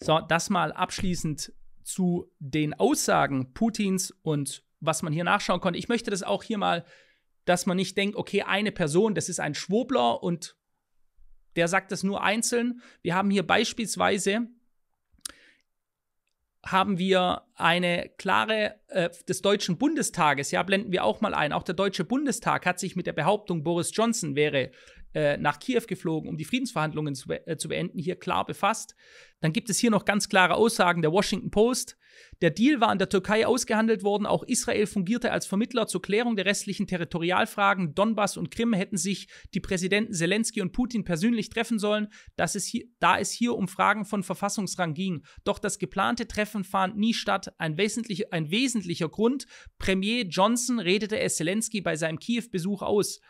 So, das mal abschließend zu den Aussagen Putins und was man hier nachschauen konnte. Ich möchte das auch hier mal, dass man nicht denkt, okay, eine Person, das ist ein Schwobler und der sagt das nur einzeln. Wir haben hier beispielsweise haben wir eine klare äh, des Deutschen Bundestages. Ja, blenden wir auch mal ein. Auch der Deutsche Bundestag hat sich mit der Behauptung, Boris Johnson wäre äh, nach Kiew geflogen, um die Friedensverhandlungen zu, be äh, zu beenden, hier klar befasst. Dann gibt es hier noch ganz klare Aussagen der Washington Post. Der Deal war in der Türkei ausgehandelt worden. Auch Israel fungierte als Vermittler zur Klärung der restlichen Territorialfragen. Donbass und Krim hätten sich die Präsidenten Zelensky und Putin persönlich treffen sollen, dass es hier, da es hier um Fragen von Verfassungsrang ging. Doch das geplante Treffen fand nie statt. Ein, wesentlich, ein wesentlicher Grund: Premier Johnson redete es Zelensky bei seinem Kiew-Besuch aus.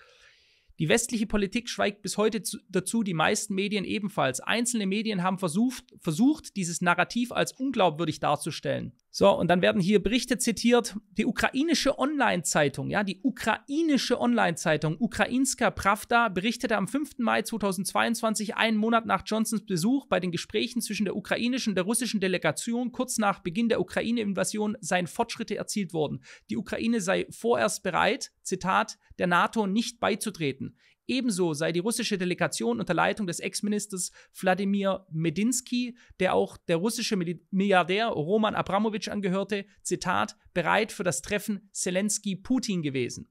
Die westliche Politik schweigt bis heute zu, dazu, die meisten Medien ebenfalls. Einzelne Medien haben versucht, versucht, dieses Narrativ als unglaubwürdig darzustellen. So, und dann werden hier Berichte zitiert. Die ukrainische Online-Zeitung, ja, die ukrainische Online-Zeitung Ukrainska Pravda berichtete am 5. Mai 2022, einen Monat nach Johnsons Besuch bei den Gesprächen zwischen der ukrainischen und der russischen Delegation, kurz nach Beginn der Ukraine-Invasion, seien Fortschritte erzielt worden. Die Ukraine sei vorerst bereit, Zitat, der NATO nicht beizutreten. Ebenso sei die russische Delegation unter Leitung des Ex-Ministers Wladimir Medinsky, der auch der russische Milliardär Roman Abramowitsch angehörte, Zitat, bereit für das Treffen Zelensky-Putin gewesen.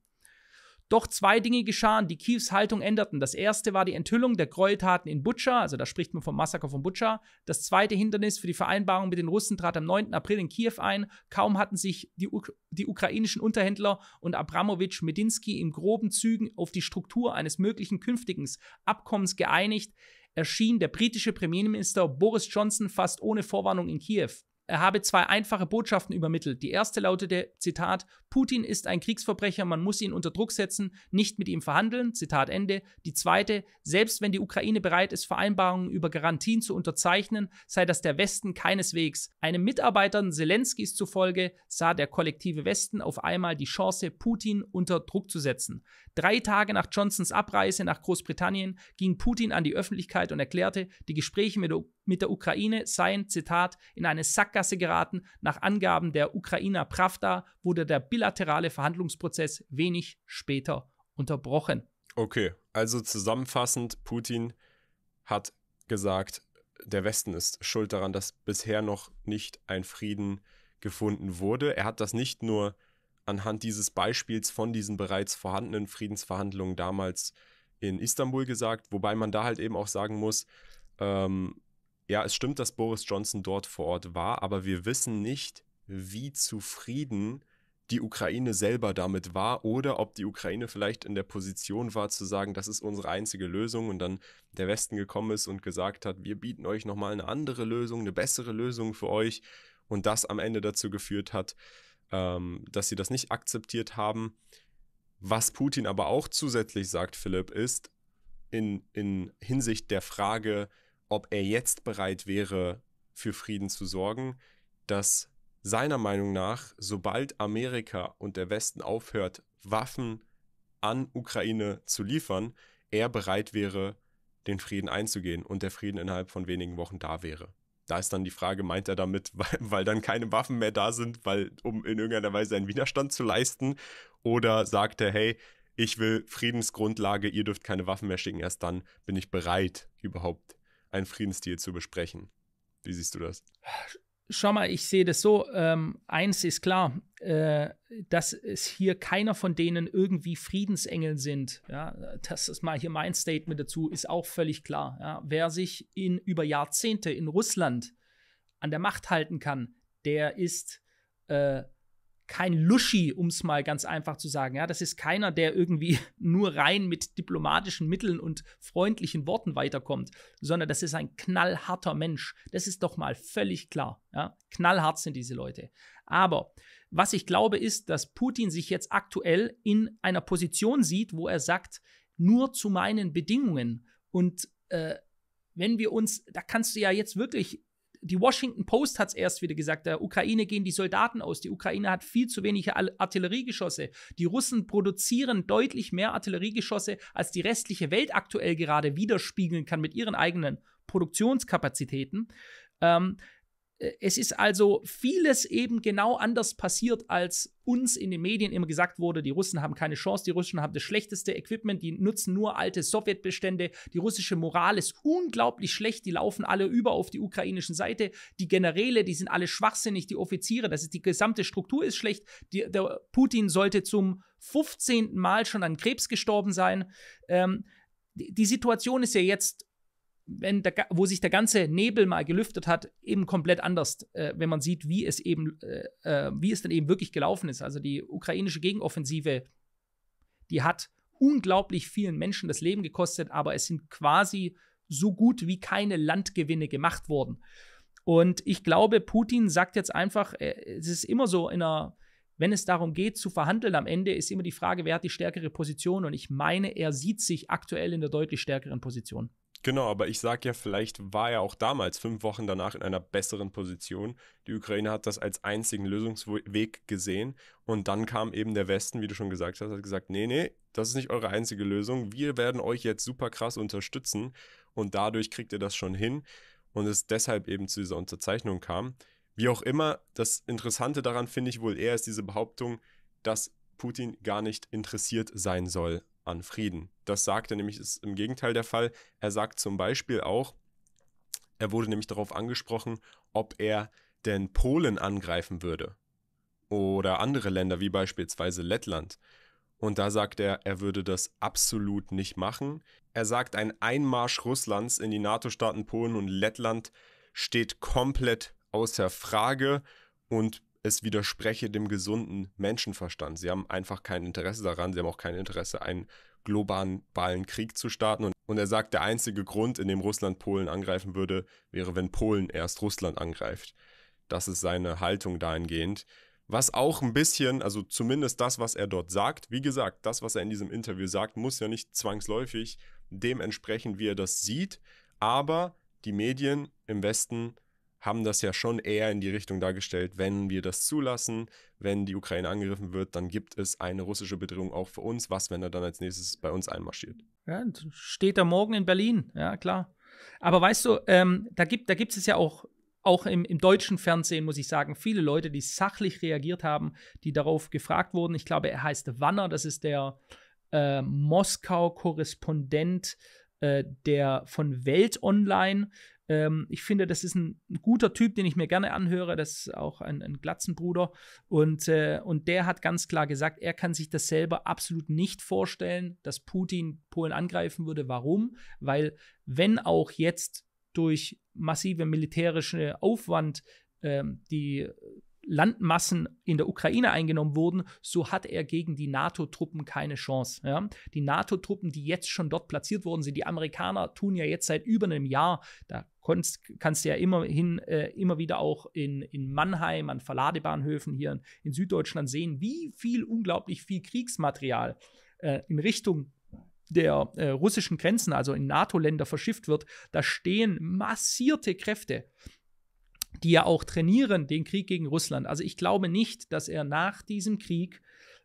Doch zwei Dinge geschahen, die Kiews Haltung änderten. Das erste war die Enthüllung der Gräueltaten in Butscha, also da spricht man vom Massaker von Butscha. Das zweite Hindernis für die Vereinbarung mit den Russen trat am 9. April in Kiew ein. Kaum hatten sich die, Uk die ukrainischen Unterhändler und Abramowitsch Medinsky in groben Zügen auf die Struktur eines möglichen künftigen Abkommens geeinigt, erschien der britische Premierminister Boris Johnson fast ohne Vorwarnung in Kiew. Er habe zwei einfache Botschaften übermittelt. Die erste lautete, Zitat, Putin ist ein Kriegsverbrecher, man muss ihn unter Druck setzen, nicht mit ihm verhandeln, Zitat Ende. Die zweite, selbst wenn die Ukraine bereit ist, Vereinbarungen über Garantien zu unterzeichnen, sei das der Westen keineswegs. Einem Mitarbeiter Zelenskis zufolge sah der kollektive Westen auf einmal die Chance, Putin unter Druck zu setzen. Drei Tage nach Johnsons Abreise nach Großbritannien ging Putin an die Öffentlichkeit und erklärte, die Gespräche mit der mit der Ukraine seien, Zitat, in eine Sackgasse geraten. Nach Angaben der Ukrainer Pravda wurde der bilaterale Verhandlungsprozess wenig später unterbrochen. Okay, also zusammenfassend, Putin hat gesagt, der Westen ist schuld daran, dass bisher noch nicht ein Frieden gefunden wurde. Er hat das nicht nur anhand dieses Beispiels von diesen bereits vorhandenen Friedensverhandlungen damals in Istanbul gesagt, wobei man da halt eben auch sagen muss, ähm, ja, es stimmt, dass Boris Johnson dort vor Ort war, aber wir wissen nicht, wie zufrieden die Ukraine selber damit war oder ob die Ukraine vielleicht in der Position war zu sagen, das ist unsere einzige Lösung und dann der Westen gekommen ist und gesagt hat, wir bieten euch nochmal eine andere Lösung, eine bessere Lösung für euch und das am Ende dazu geführt hat, ähm, dass sie das nicht akzeptiert haben. Was Putin aber auch zusätzlich sagt, Philipp, ist in, in Hinsicht der Frage, ob er jetzt bereit wäre, für Frieden zu sorgen, dass seiner Meinung nach, sobald Amerika und der Westen aufhört, Waffen an Ukraine zu liefern, er bereit wäre, den Frieden einzugehen und der Frieden innerhalb von wenigen Wochen da wäre. Da ist dann die Frage, meint er damit, weil, weil dann keine Waffen mehr da sind, weil, um in irgendeiner Weise einen Widerstand zu leisten? Oder sagt er, hey, ich will Friedensgrundlage, ihr dürft keine Waffen mehr schicken, erst dann bin ich bereit, überhaupt einen Friedensdeal zu besprechen. Wie siehst du das? Schau mal, ich sehe das so. Ähm, eins ist klar, äh, dass es hier keiner von denen irgendwie Friedensengel sind. Ja, das ist mal hier mein Statement dazu, ist auch völlig klar. Ja, wer sich in über Jahrzehnte in Russland an der Macht halten kann, der ist äh, kein Luschi, um es mal ganz einfach zu sagen. Ja, das ist keiner, der irgendwie nur rein mit diplomatischen Mitteln und freundlichen Worten weiterkommt, sondern das ist ein knallharter Mensch. Das ist doch mal völlig klar. Ja, knallhart sind diese Leute. Aber was ich glaube, ist, dass Putin sich jetzt aktuell in einer Position sieht, wo er sagt, nur zu meinen Bedingungen und äh, wenn wir uns, da kannst du ja jetzt wirklich die Washington Post hat es erst wieder gesagt, der Ukraine gehen die Soldaten aus, die Ukraine hat viel zu wenige Artilleriegeschosse, die Russen produzieren deutlich mehr Artilleriegeschosse, als die restliche Welt aktuell gerade widerspiegeln kann mit ihren eigenen Produktionskapazitäten. Ähm, äh, es ist also vieles eben genau anders passiert, als uns in den Medien immer gesagt wurde. Die Russen haben keine Chance, die Russen haben das schlechteste Equipment, die nutzen nur alte Sowjetbestände, die russische Moral ist unglaublich schlecht, die laufen alle über auf die ukrainische Seite, die Generäle, die sind alle schwachsinnig, die Offiziere, das ist, die gesamte Struktur ist schlecht. Die, der Putin sollte zum 15. Mal schon an Krebs gestorben sein. Ähm, die Situation ist ja jetzt wenn der, wo sich der ganze Nebel mal gelüftet hat, eben komplett anders, äh, wenn man sieht, wie es eben, äh, äh, wie es dann eben wirklich gelaufen ist. Also die ukrainische Gegenoffensive, die hat unglaublich vielen Menschen das Leben gekostet, aber es sind quasi so gut wie keine Landgewinne gemacht worden. Und ich glaube, Putin sagt jetzt einfach, äh, es ist immer so in einer, wenn es darum geht zu verhandeln, am Ende ist immer die Frage, wer hat die stärkere Position. Und ich meine, er sieht sich aktuell in der deutlich stärkeren Position. Genau, aber ich sage ja, vielleicht war er auch damals, fünf Wochen danach, in einer besseren Position. Die Ukraine hat das als einzigen Lösungsweg gesehen. Und dann kam eben der Westen, wie du schon gesagt hast, hat gesagt, nee, nee, das ist nicht eure einzige Lösung. Wir werden euch jetzt super krass unterstützen. Und dadurch kriegt ihr das schon hin. Und es deshalb eben zu dieser Unterzeichnung kam. Wie auch immer, das Interessante daran finde ich wohl eher ist diese Behauptung, dass Putin gar nicht interessiert sein soll an Frieden. Das sagt er nämlich, ist im Gegenteil der Fall. Er sagt zum Beispiel auch, er wurde nämlich darauf angesprochen, ob er denn Polen angreifen würde oder andere Länder wie beispielsweise Lettland. Und da sagt er, er würde das absolut nicht machen. Er sagt, ein Einmarsch Russlands in die NATO-Staaten Polen und Lettland steht komplett außer Frage und es widerspreche dem gesunden Menschenverstand. Sie haben einfach kein Interesse daran, sie haben auch kein Interesse, einen globalen Krieg zu starten. Und, und er sagt, der einzige Grund, in dem Russland Polen angreifen würde, wäre, wenn Polen erst Russland angreift. Das ist seine Haltung dahingehend. Was auch ein bisschen, also zumindest das, was er dort sagt, wie gesagt, das, was er in diesem Interview sagt, muss ja nicht zwangsläufig dementsprechend, wie er das sieht. Aber die Medien im Westen haben das ja schon eher in die Richtung dargestellt, wenn wir das zulassen, wenn die Ukraine angegriffen wird, dann gibt es eine russische Bedrohung auch für uns. Was, wenn er dann als nächstes bei uns einmarschiert? Ja, steht er morgen in Berlin, ja klar. Aber weißt du, ähm, da gibt es ja auch auch im, im, deutschen Fernsehen, muss ich sagen, viele Leute, die sachlich reagiert haben, die darauf gefragt wurden. Ich glaube, er heißt Wanner, das ist der äh, Moskau-Korrespondent äh, von Welt Online. Ähm, ich finde, das ist ein, ein, guter Typ, den ich mir gerne anhöre. Das ist auch ein, ein Glatzenbruder. Und, äh, und der hat ganz klar gesagt, er kann sich das selber absolut nicht vorstellen, dass Putin Polen angreifen würde. Warum? Weil wenn auch jetzt durch massive militärische Aufwand ähm, die Landmassen in der Ukraine eingenommen wurden, so hat er gegen die NATO-Truppen keine Chance. Ja? Die NATO-Truppen, die jetzt schon dort platziert worden sind, die Amerikaner tun ja jetzt seit über einem Jahr, da konntest, kannst du ja immerhin äh, immer wieder auch in, in Mannheim an Verladebahnhöfen hier in, in Süddeutschland sehen, wie viel unglaublich viel Kriegsmaterial äh, in Richtung der äh, russischen Grenzen, also in NATO-Länder verschifft wird, da stehen massierte Kräfte die ja auch trainieren, den Krieg gegen Russland. Also ich glaube nicht, dass er nach diesem Krieg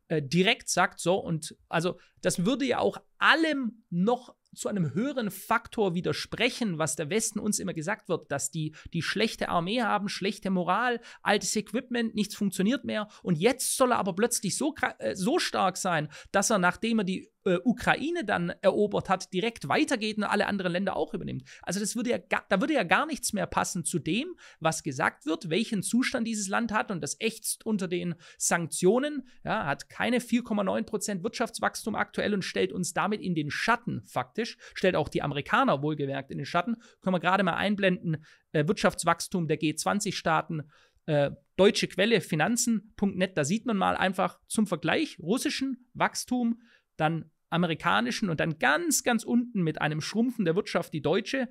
äh, direkt sagt, so und also das würde ja auch allem noch zu einem höheren Faktor widersprechen, was der Westen uns immer gesagt wird, dass die, die schlechte Armee haben, schlechte Moral, altes Equipment, nichts funktioniert mehr. Und jetzt soll er aber plötzlich so, äh, so stark sein, dass er, nachdem er die äh, Ukraine dann erobert hat, direkt weitergeht und alle anderen Länder auch übernimmt. Also das würde ja da würde ja gar nichts mehr passen zu dem, was gesagt wird, welchen Zustand dieses Land hat und das ächzt unter den Sanktionen, ja, hat keine 4,9% Wirtschaftswachstum aktuell und stellt uns damit in den Schatten faktisch. Tisch, stellt auch die Amerikaner wohlgemerkt in den Schatten. Können wir gerade mal einblenden, äh, Wirtschaftswachstum der G20-Staaten, äh, deutsche Quelle, finanzen.net, da sieht man mal einfach zum Vergleich russischen Wachstum, dann amerikanischen und dann ganz, ganz unten mit einem Schrumpfen der Wirtschaft die deutsche.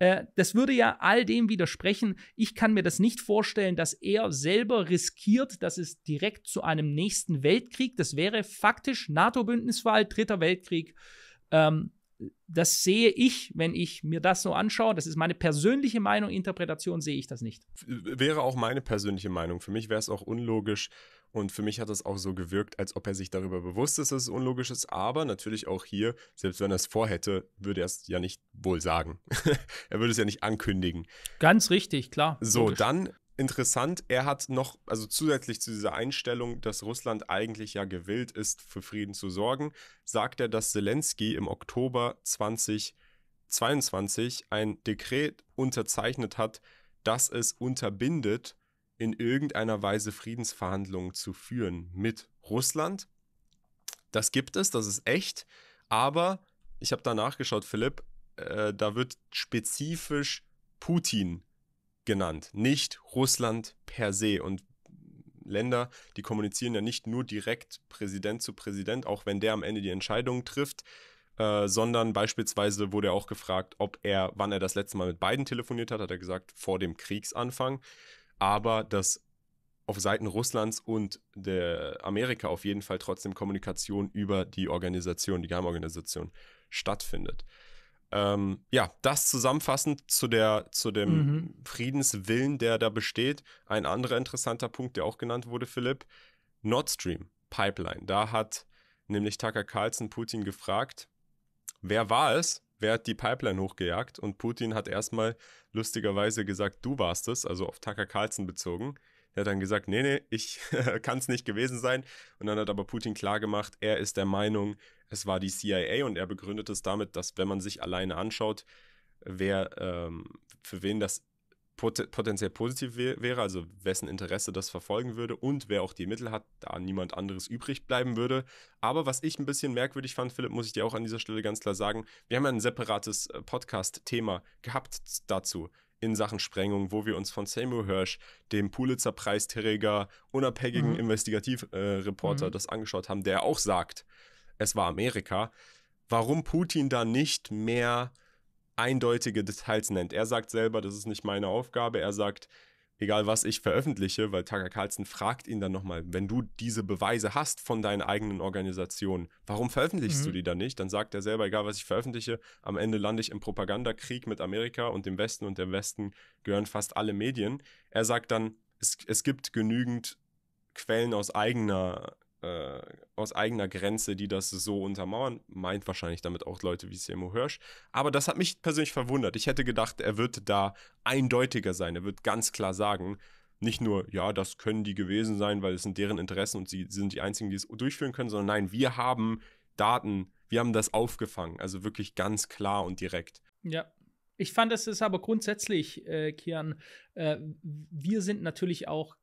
Äh, das würde ja all dem widersprechen. Ich kann mir das nicht vorstellen, dass er selber riskiert, dass es direkt zu einem nächsten Weltkrieg, das wäre faktisch NATO-Bündniswahl, dritter Weltkrieg, ähm, das sehe ich, wenn ich mir das so anschaue, das ist meine persönliche Meinung, Interpretation sehe ich das nicht. Wäre auch meine persönliche Meinung. Für mich wäre es auch unlogisch und für mich hat das auch so gewirkt, als ob er sich darüber bewusst ist, dass es unlogisch ist. Aber natürlich auch hier, selbst wenn er es vorhätte, würde er es ja nicht wohl sagen. er würde es ja nicht ankündigen. Ganz richtig, klar. So, logisch. dann interessant, er hat noch, also zusätzlich zu dieser Einstellung, dass Russland eigentlich ja gewillt ist, für Frieden zu sorgen, sagt er, dass Zelensky im Oktober 2022 ein Dekret unterzeichnet hat, das es unterbindet, in irgendeiner Weise Friedensverhandlungen zu führen mit Russland. Das gibt es, das ist echt, aber ich habe da nachgeschaut, Philipp, äh, da wird spezifisch Putin genannt, nicht Russland per se. Und Länder, die kommunizieren ja nicht nur direkt Präsident zu Präsident, auch wenn der am Ende die Entscheidung trifft, äh, sondern beispielsweise wurde er auch gefragt, ob er, wann er das letzte Mal mit Biden telefoniert hat, hat er gesagt, vor dem Kriegsanfang. Aber dass auf Seiten Russlands und der Amerika auf jeden Fall trotzdem Kommunikation über die Organisation, die Geheimorganisation stattfindet. Ähm, ja, das zusammenfassend zu, der, zu dem mhm. Friedenswillen, der da besteht. Ein anderer interessanter Punkt, der auch genannt wurde, Philipp, Nord Stream Pipeline. Da hat nämlich Tucker Carlson Putin gefragt, wer war es? Wer hat die Pipeline hochgejagt? Und Putin hat erstmal lustigerweise gesagt, du warst es, also auf Tucker Carlson bezogen. Er hat dann gesagt, nee, nee, ich kann es nicht gewesen sein. Und dann hat aber Putin klargemacht, er ist der Meinung, es war die CIA und er begründet es damit, dass wenn man sich alleine anschaut, wer ähm, für wen das pot potenziell positiv wäre, also wessen Interesse das verfolgen würde und wer auch die Mittel hat, da niemand anderes übrig bleiben würde. Aber was ich ein bisschen merkwürdig fand, Philipp, muss ich dir auch an dieser Stelle ganz klar sagen, wir haben ein separates äh, Podcast-Thema gehabt dazu in Sachen Sprengung, wo wir uns von Samuel Hirsch, dem Pulitzer-Preisträger, unabhängigen mhm. Investigativreporter, äh, mhm. das angeschaut haben, der auch sagt, es war Amerika, warum Putin da nicht mehr eindeutige Details nennt. Er sagt selber, das ist nicht meine Aufgabe. Er sagt, egal was ich veröffentliche, weil Tucker Carlson fragt ihn dann nochmal, wenn du diese Beweise hast von deinen eigenen Organisationen, warum veröffentlichst mhm. du die dann nicht? Dann sagt er selber, egal was ich veröffentliche, am Ende lande ich im Propagandakrieg mit Amerika und dem Westen und dem Westen gehören fast alle Medien. Er sagt dann, es, es gibt genügend Quellen aus eigener äh, aus eigener Grenze, die das so untermauern. Meint wahrscheinlich damit auch Leute wie Seymour Hirsch. Aber das hat mich persönlich verwundert. Ich hätte gedacht, er wird da eindeutiger sein. Er wird ganz klar sagen, nicht nur, ja, das können die gewesen sein, weil es sind deren Interessen und sie sind die Einzigen, die es durchführen können, sondern nein, wir haben Daten, wir haben das aufgefangen. Also wirklich ganz klar und direkt. Ja, ich fand, es ist aber grundsätzlich, äh, Kian, äh, wir sind natürlich auch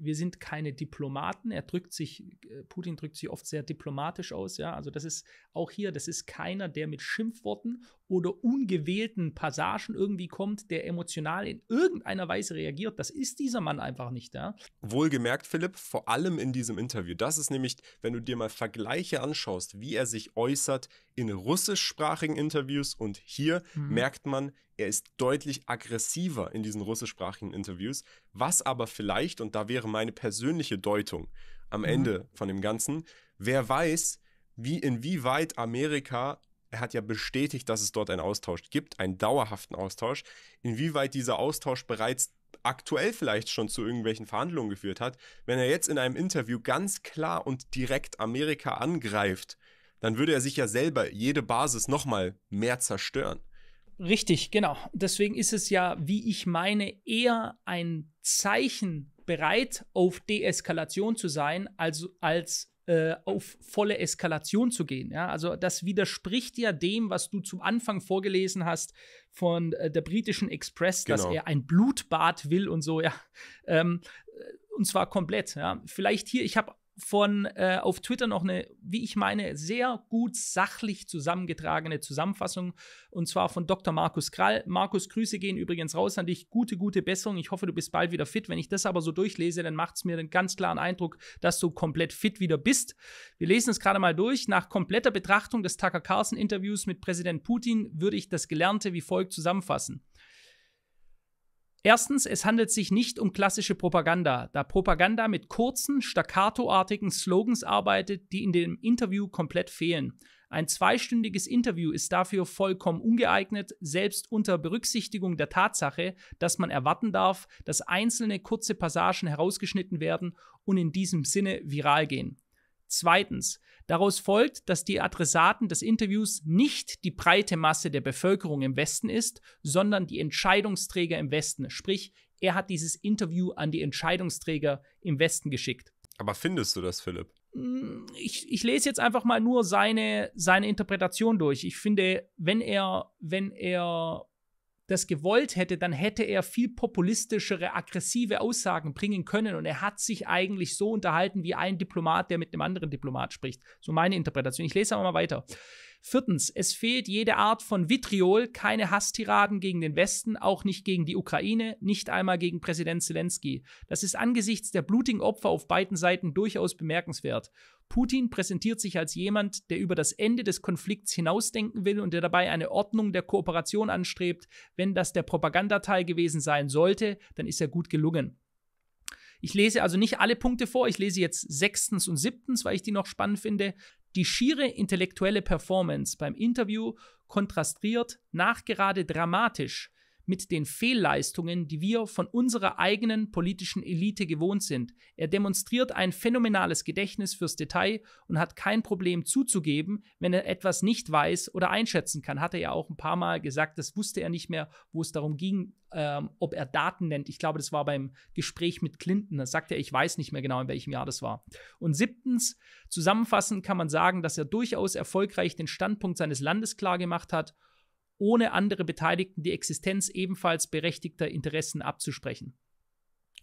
wir sind keine Diplomaten. Er drückt sich, äh, Putin drückt sich oft sehr diplomatisch aus, ja. Also das ist auch hier, das ist keiner, der mit Schimpfworten oder ungewählten Passagen irgendwie kommt, der emotional in irgendeiner Weise reagiert. Das ist dieser Mann einfach nicht da. Ja? Wohlgemerkt, Philipp, vor allem in diesem Interview. Das ist nämlich, wenn du dir mal Vergleiche anschaust, wie er sich äußert in russischsprachigen Interviews und hier mhm. merkt man, er ist deutlich aggressiver in diesen russischsprachigen Interviews, was aber vielleicht, und da wäre meine persönliche Deutung am mhm. Ende von dem Ganzen, wer weiß, wie inwieweit Amerika er hat ja bestätigt, dass es dort einen Austausch gibt, einen dauerhaften Austausch. Inwieweit dieser Austausch bereits aktuell vielleicht schon zu irgendwelchen Verhandlungen geführt hat, wenn er jetzt in einem Interview ganz klar und direkt Amerika angreift, dann würde er sich ja selber jede Basis nochmal mehr zerstören. Richtig, genau. Deswegen ist es ja, wie ich meine, eher ein Zeichen bereit, auf Deeskalation zu sein, also als äh, auf volle Eskalation zu gehen. Ja? Also das widerspricht ja dem, was du zum Anfang vorgelesen hast von äh, der britischen Express, genau. dass er ein Blutbad will und so, ja. Ähm, äh, und zwar komplett. Ja. Vielleicht hier, ich habe von äh, auf Twitter noch eine, wie ich meine, sehr gut sachlich zusammengetragene Zusammenfassung und zwar von Dr. Markus Krall. Markus, Grüße gehen übrigens raus an dich. Gute, gute Besserung. Ich hoffe, du bist bald wieder fit. Wenn ich das aber so durchlese, dann macht es mir einen ganz klaren Eindruck, dass du komplett fit wieder bist. Wir lesen es gerade mal durch. Nach kompletter Betrachtung des Tucker Carlson Interviews mit Präsident Putin würde ich das Gelernte wie folgt zusammenfassen. Erstens, es handelt sich nicht um klassische Propaganda, da Propaganda mit kurzen, staccatoartigen Slogans arbeitet, die in dem Interview komplett fehlen. Ein zweistündiges Interview ist dafür vollkommen ungeeignet, selbst unter Berücksichtigung der Tatsache, dass man erwarten darf, dass einzelne kurze Passagen herausgeschnitten werden und in diesem Sinne viral gehen. Zweitens, daraus folgt, dass die Adressaten des Interviews nicht die breite Masse der Bevölkerung im Westen ist, sondern die Entscheidungsträger im Westen. Sprich, er hat dieses Interview an die Entscheidungsträger im Westen geschickt. Aber findest du das, Philipp? Mm, ich, ich, lese jetzt einfach mal nur seine, seine Interpretation durch. Ich finde, wenn er, wenn er das gewollt hätte, dann hätte er viel populistischere, aggressive Aussagen bringen können. Und er hat sich eigentlich so unterhalten wie ein Diplomat, der mit einem anderen Diplomat spricht. So meine Interpretation. Ich lese aber mal weiter. Viertens, es fehlt jede Art von Vitriol, keine Hasstiraden gegen den Westen, auch nicht gegen die Ukraine, nicht einmal gegen Präsident Zelensky. Das ist angesichts der blutigen Opfer auf beiden Seiten durchaus bemerkenswert. Putin präsentiert sich als jemand, der über das Ende des Konflikts hinausdenken will und der dabei eine Ordnung der Kooperation anstrebt. Wenn das der Propagandateil gewesen sein sollte, dann ist er gut gelungen. Ich lese also nicht alle Punkte vor, ich lese jetzt sechstens und siebtens, weil ich die noch spannend finde. Die schiere intellektuelle Performance beim Interview kontrastiert nachgerade dramatisch mit den Fehlleistungen, die wir von unserer eigenen politischen Elite gewohnt sind. Er demonstriert ein phänomenales Gedächtnis fürs Detail und hat kein Problem zuzugeben, wenn er etwas nicht weiß oder einschätzen kann. Hat er ja auch ein paar Mal gesagt, das wusste er nicht mehr, wo es darum ging, ähm, ob er Daten nennt. Ich glaube, das war beim Gespräch mit Clinton. Da sagte er, ich weiß nicht mehr genau, in welchem Jahr das war. Und siebtens, zusammenfassend kann man sagen, dass er durchaus erfolgreich den Standpunkt seines Landes klargemacht hat ohne andere Beteiligten die Existenz ebenfalls berechtigter Interessen abzusprechen.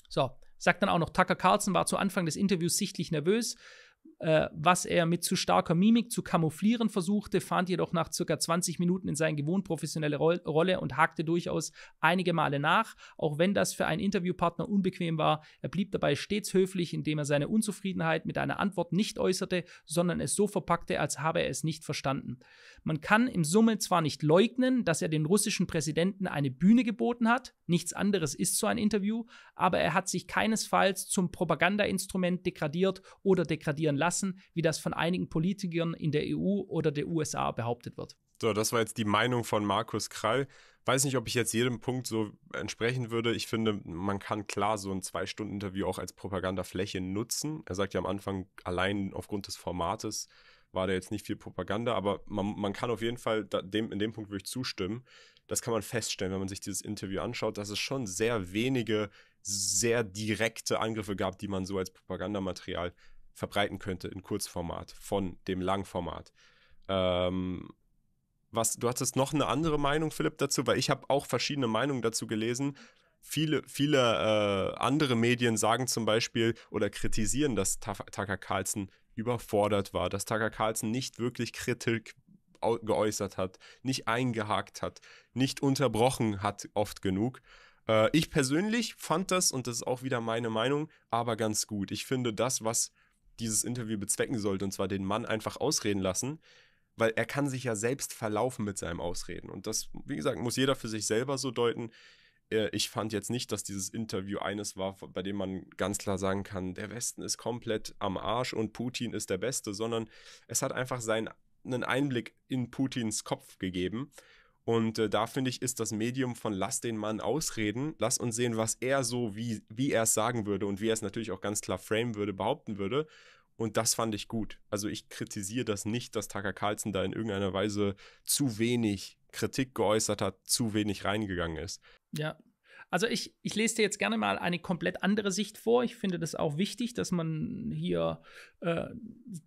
So, sagt dann auch noch, Tucker Carlson war zu Anfang des Interviews sichtlich nervös äh, was er mit zu starker Mimik zu kamouflieren versuchte, fand jedoch nach circa 20 Minuten in seine gewohnt professionelle Ro Rolle und hakte durchaus einige Male nach. Auch wenn das für einen Interviewpartner unbequem war, er blieb dabei stets höflich, indem er seine Unzufriedenheit mit einer Antwort nicht äußerte, sondern es so verpackte, als habe er es nicht verstanden. Man kann im Summe zwar nicht leugnen, dass er dem russischen Präsidenten eine Bühne geboten hat, nichts anderes ist so ein Interview, aber er hat sich keinesfalls zum Propagandainstrument degradiert oder degradieren lassen lassen, wie das von einigen Politikern in der EU oder der USA behauptet wird. So, das war jetzt die Meinung von Markus Krall. Weiß nicht, ob ich jetzt jedem Punkt so entsprechen würde. Ich finde, man kann klar so ein Zwei-Stunden-Interview auch als Propagandafläche nutzen. Er sagt ja am Anfang, allein aufgrund des Formates war da jetzt nicht viel Propaganda, aber man, man kann auf jeden Fall, da, dem, in dem Punkt würde ich zustimmen, das kann man feststellen, wenn man sich dieses Interview anschaut, dass es schon sehr wenige, sehr direkte Angriffe gab, die man so als Propagandamaterial verbreiten könnte in Kurzformat von dem Langformat. Ähm, was, du hattest noch eine andere Meinung, Philipp, dazu, weil ich habe auch verschiedene Meinungen dazu gelesen. Viele, viele äh, andere Medien sagen zum Beispiel oder kritisieren, dass Tucker Carlson überfordert war, dass Tucker Carlson nicht wirklich Kritik geäußert hat, nicht eingehakt hat, nicht unterbrochen hat oft genug. Äh, ich persönlich fand das, und das ist auch wieder meine Meinung, aber ganz gut. Ich finde das, was dieses Interview bezwecken sollte, und zwar den Mann einfach ausreden lassen, weil er kann sich ja selbst verlaufen mit seinem Ausreden. Und das, wie gesagt, muss jeder für sich selber so deuten. Äh, ich fand jetzt nicht, dass dieses Interview eines war, bei dem man ganz klar sagen kann, der Westen ist komplett am Arsch und Putin ist der Beste, sondern es hat einfach seinen einen Einblick in Putins Kopf gegeben. Und äh, da finde ich, ist das Medium von lass den Mann ausreden, lass uns sehen, was er so, wie, wie er es sagen würde und wie er es natürlich auch ganz klar framen würde, behaupten würde. Und das fand ich gut. Also ich kritisiere das nicht, dass Tucker Carlson da in irgendeiner Weise zu wenig Kritik geäußert hat, zu wenig reingegangen ist. Ja, also ich, ich lese dir jetzt gerne mal eine komplett andere Sicht vor. Ich finde das auch wichtig, dass man hier äh,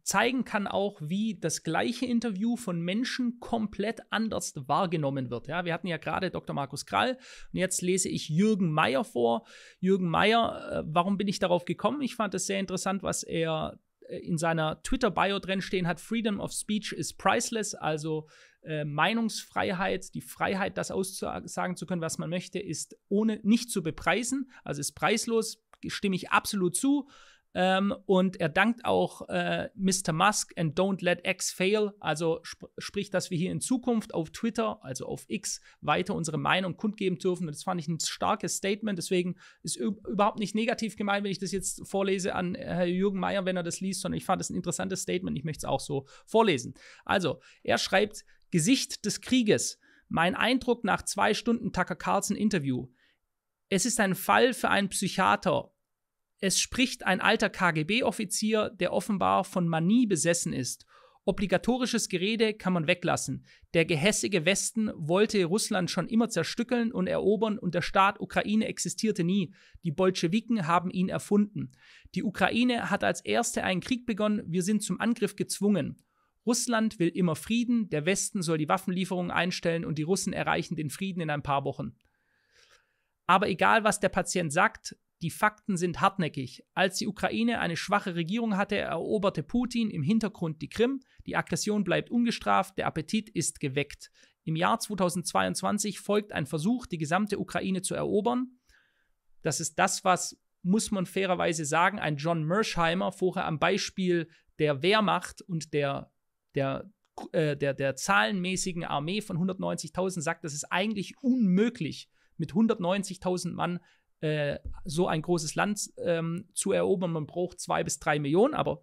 zeigen kann auch, wie das gleiche Interview von Menschen komplett anders wahrgenommen wird. Ja, wir hatten ja gerade Dr. Markus Krall und jetzt lese ich Jürgen Meyer vor. Jürgen Meyer, äh, warum bin ich darauf gekommen? Ich fand es sehr interessant, was er in seiner Twitter-Bio drin stehen hat, Freedom of Speech is priceless, also äh, Meinungsfreiheit, die Freiheit, das auszusagen zu können, was man möchte, ist ohne nicht zu bepreisen, also ist preislos, stimme ich absolut zu. Ähm, und er dankt auch äh, Mr. Musk and Don't Let X Fail, also sp sprich, dass wir hier in Zukunft auf Twitter, also auf X, weiter unsere Meinung kundgeben dürfen. Und das fand ich ein starkes Statement. Deswegen ist überhaupt nicht negativ gemeint, wenn ich das jetzt vorlese an äh, Herr Jürgen Mayer, wenn er das liest, sondern ich fand es ein interessantes Statement. Ich möchte es auch so vorlesen. Also, er schreibt: Gesicht des Krieges. Mein Eindruck nach zwei Stunden Tucker Carlson Interview. Es ist ein Fall für einen Psychiater, es spricht ein alter KGB-Offizier, der offenbar von Manie besessen ist. Obligatorisches Gerede kann man weglassen. Der gehässige Westen wollte Russland schon immer zerstückeln und erobern und der Staat Ukraine existierte nie. Die Bolschewiken haben ihn erfunden. Die Ukraine hat als erste einen Krieg begonnen, wir sind zum Angriff gezwungen. Russland will immer Frieden, der Westen soll die Waffenlieferungen einstellen und die Russen erreichen den Frieden in ein paar Wochen. Aber egal, was der Patient sagt, die Fakten sind hartnäckig. Als die Ukraine eine schwache Regierung hatte, eroberte Putin im Hintergrund die Krim. Die Aggression bleibt ungestraft, der Appetit ist geweckt. Im Jahr 2022 folgt ein Versuch, die gesamte Ukraine zu erobern. Das ist das, was, muss man fairerweise sagen, ein John Mersheimer vorher am Beispiel der Wehrmacht und der, der, äh, der, der zahlenmäßigen Armee von 190.000 sagt, das ist eigentlich unmöglich, mit 190.000 Mann äh, so ein großes Land ähm, zu erobern. Man braucht zwei bis drei Millionen, aber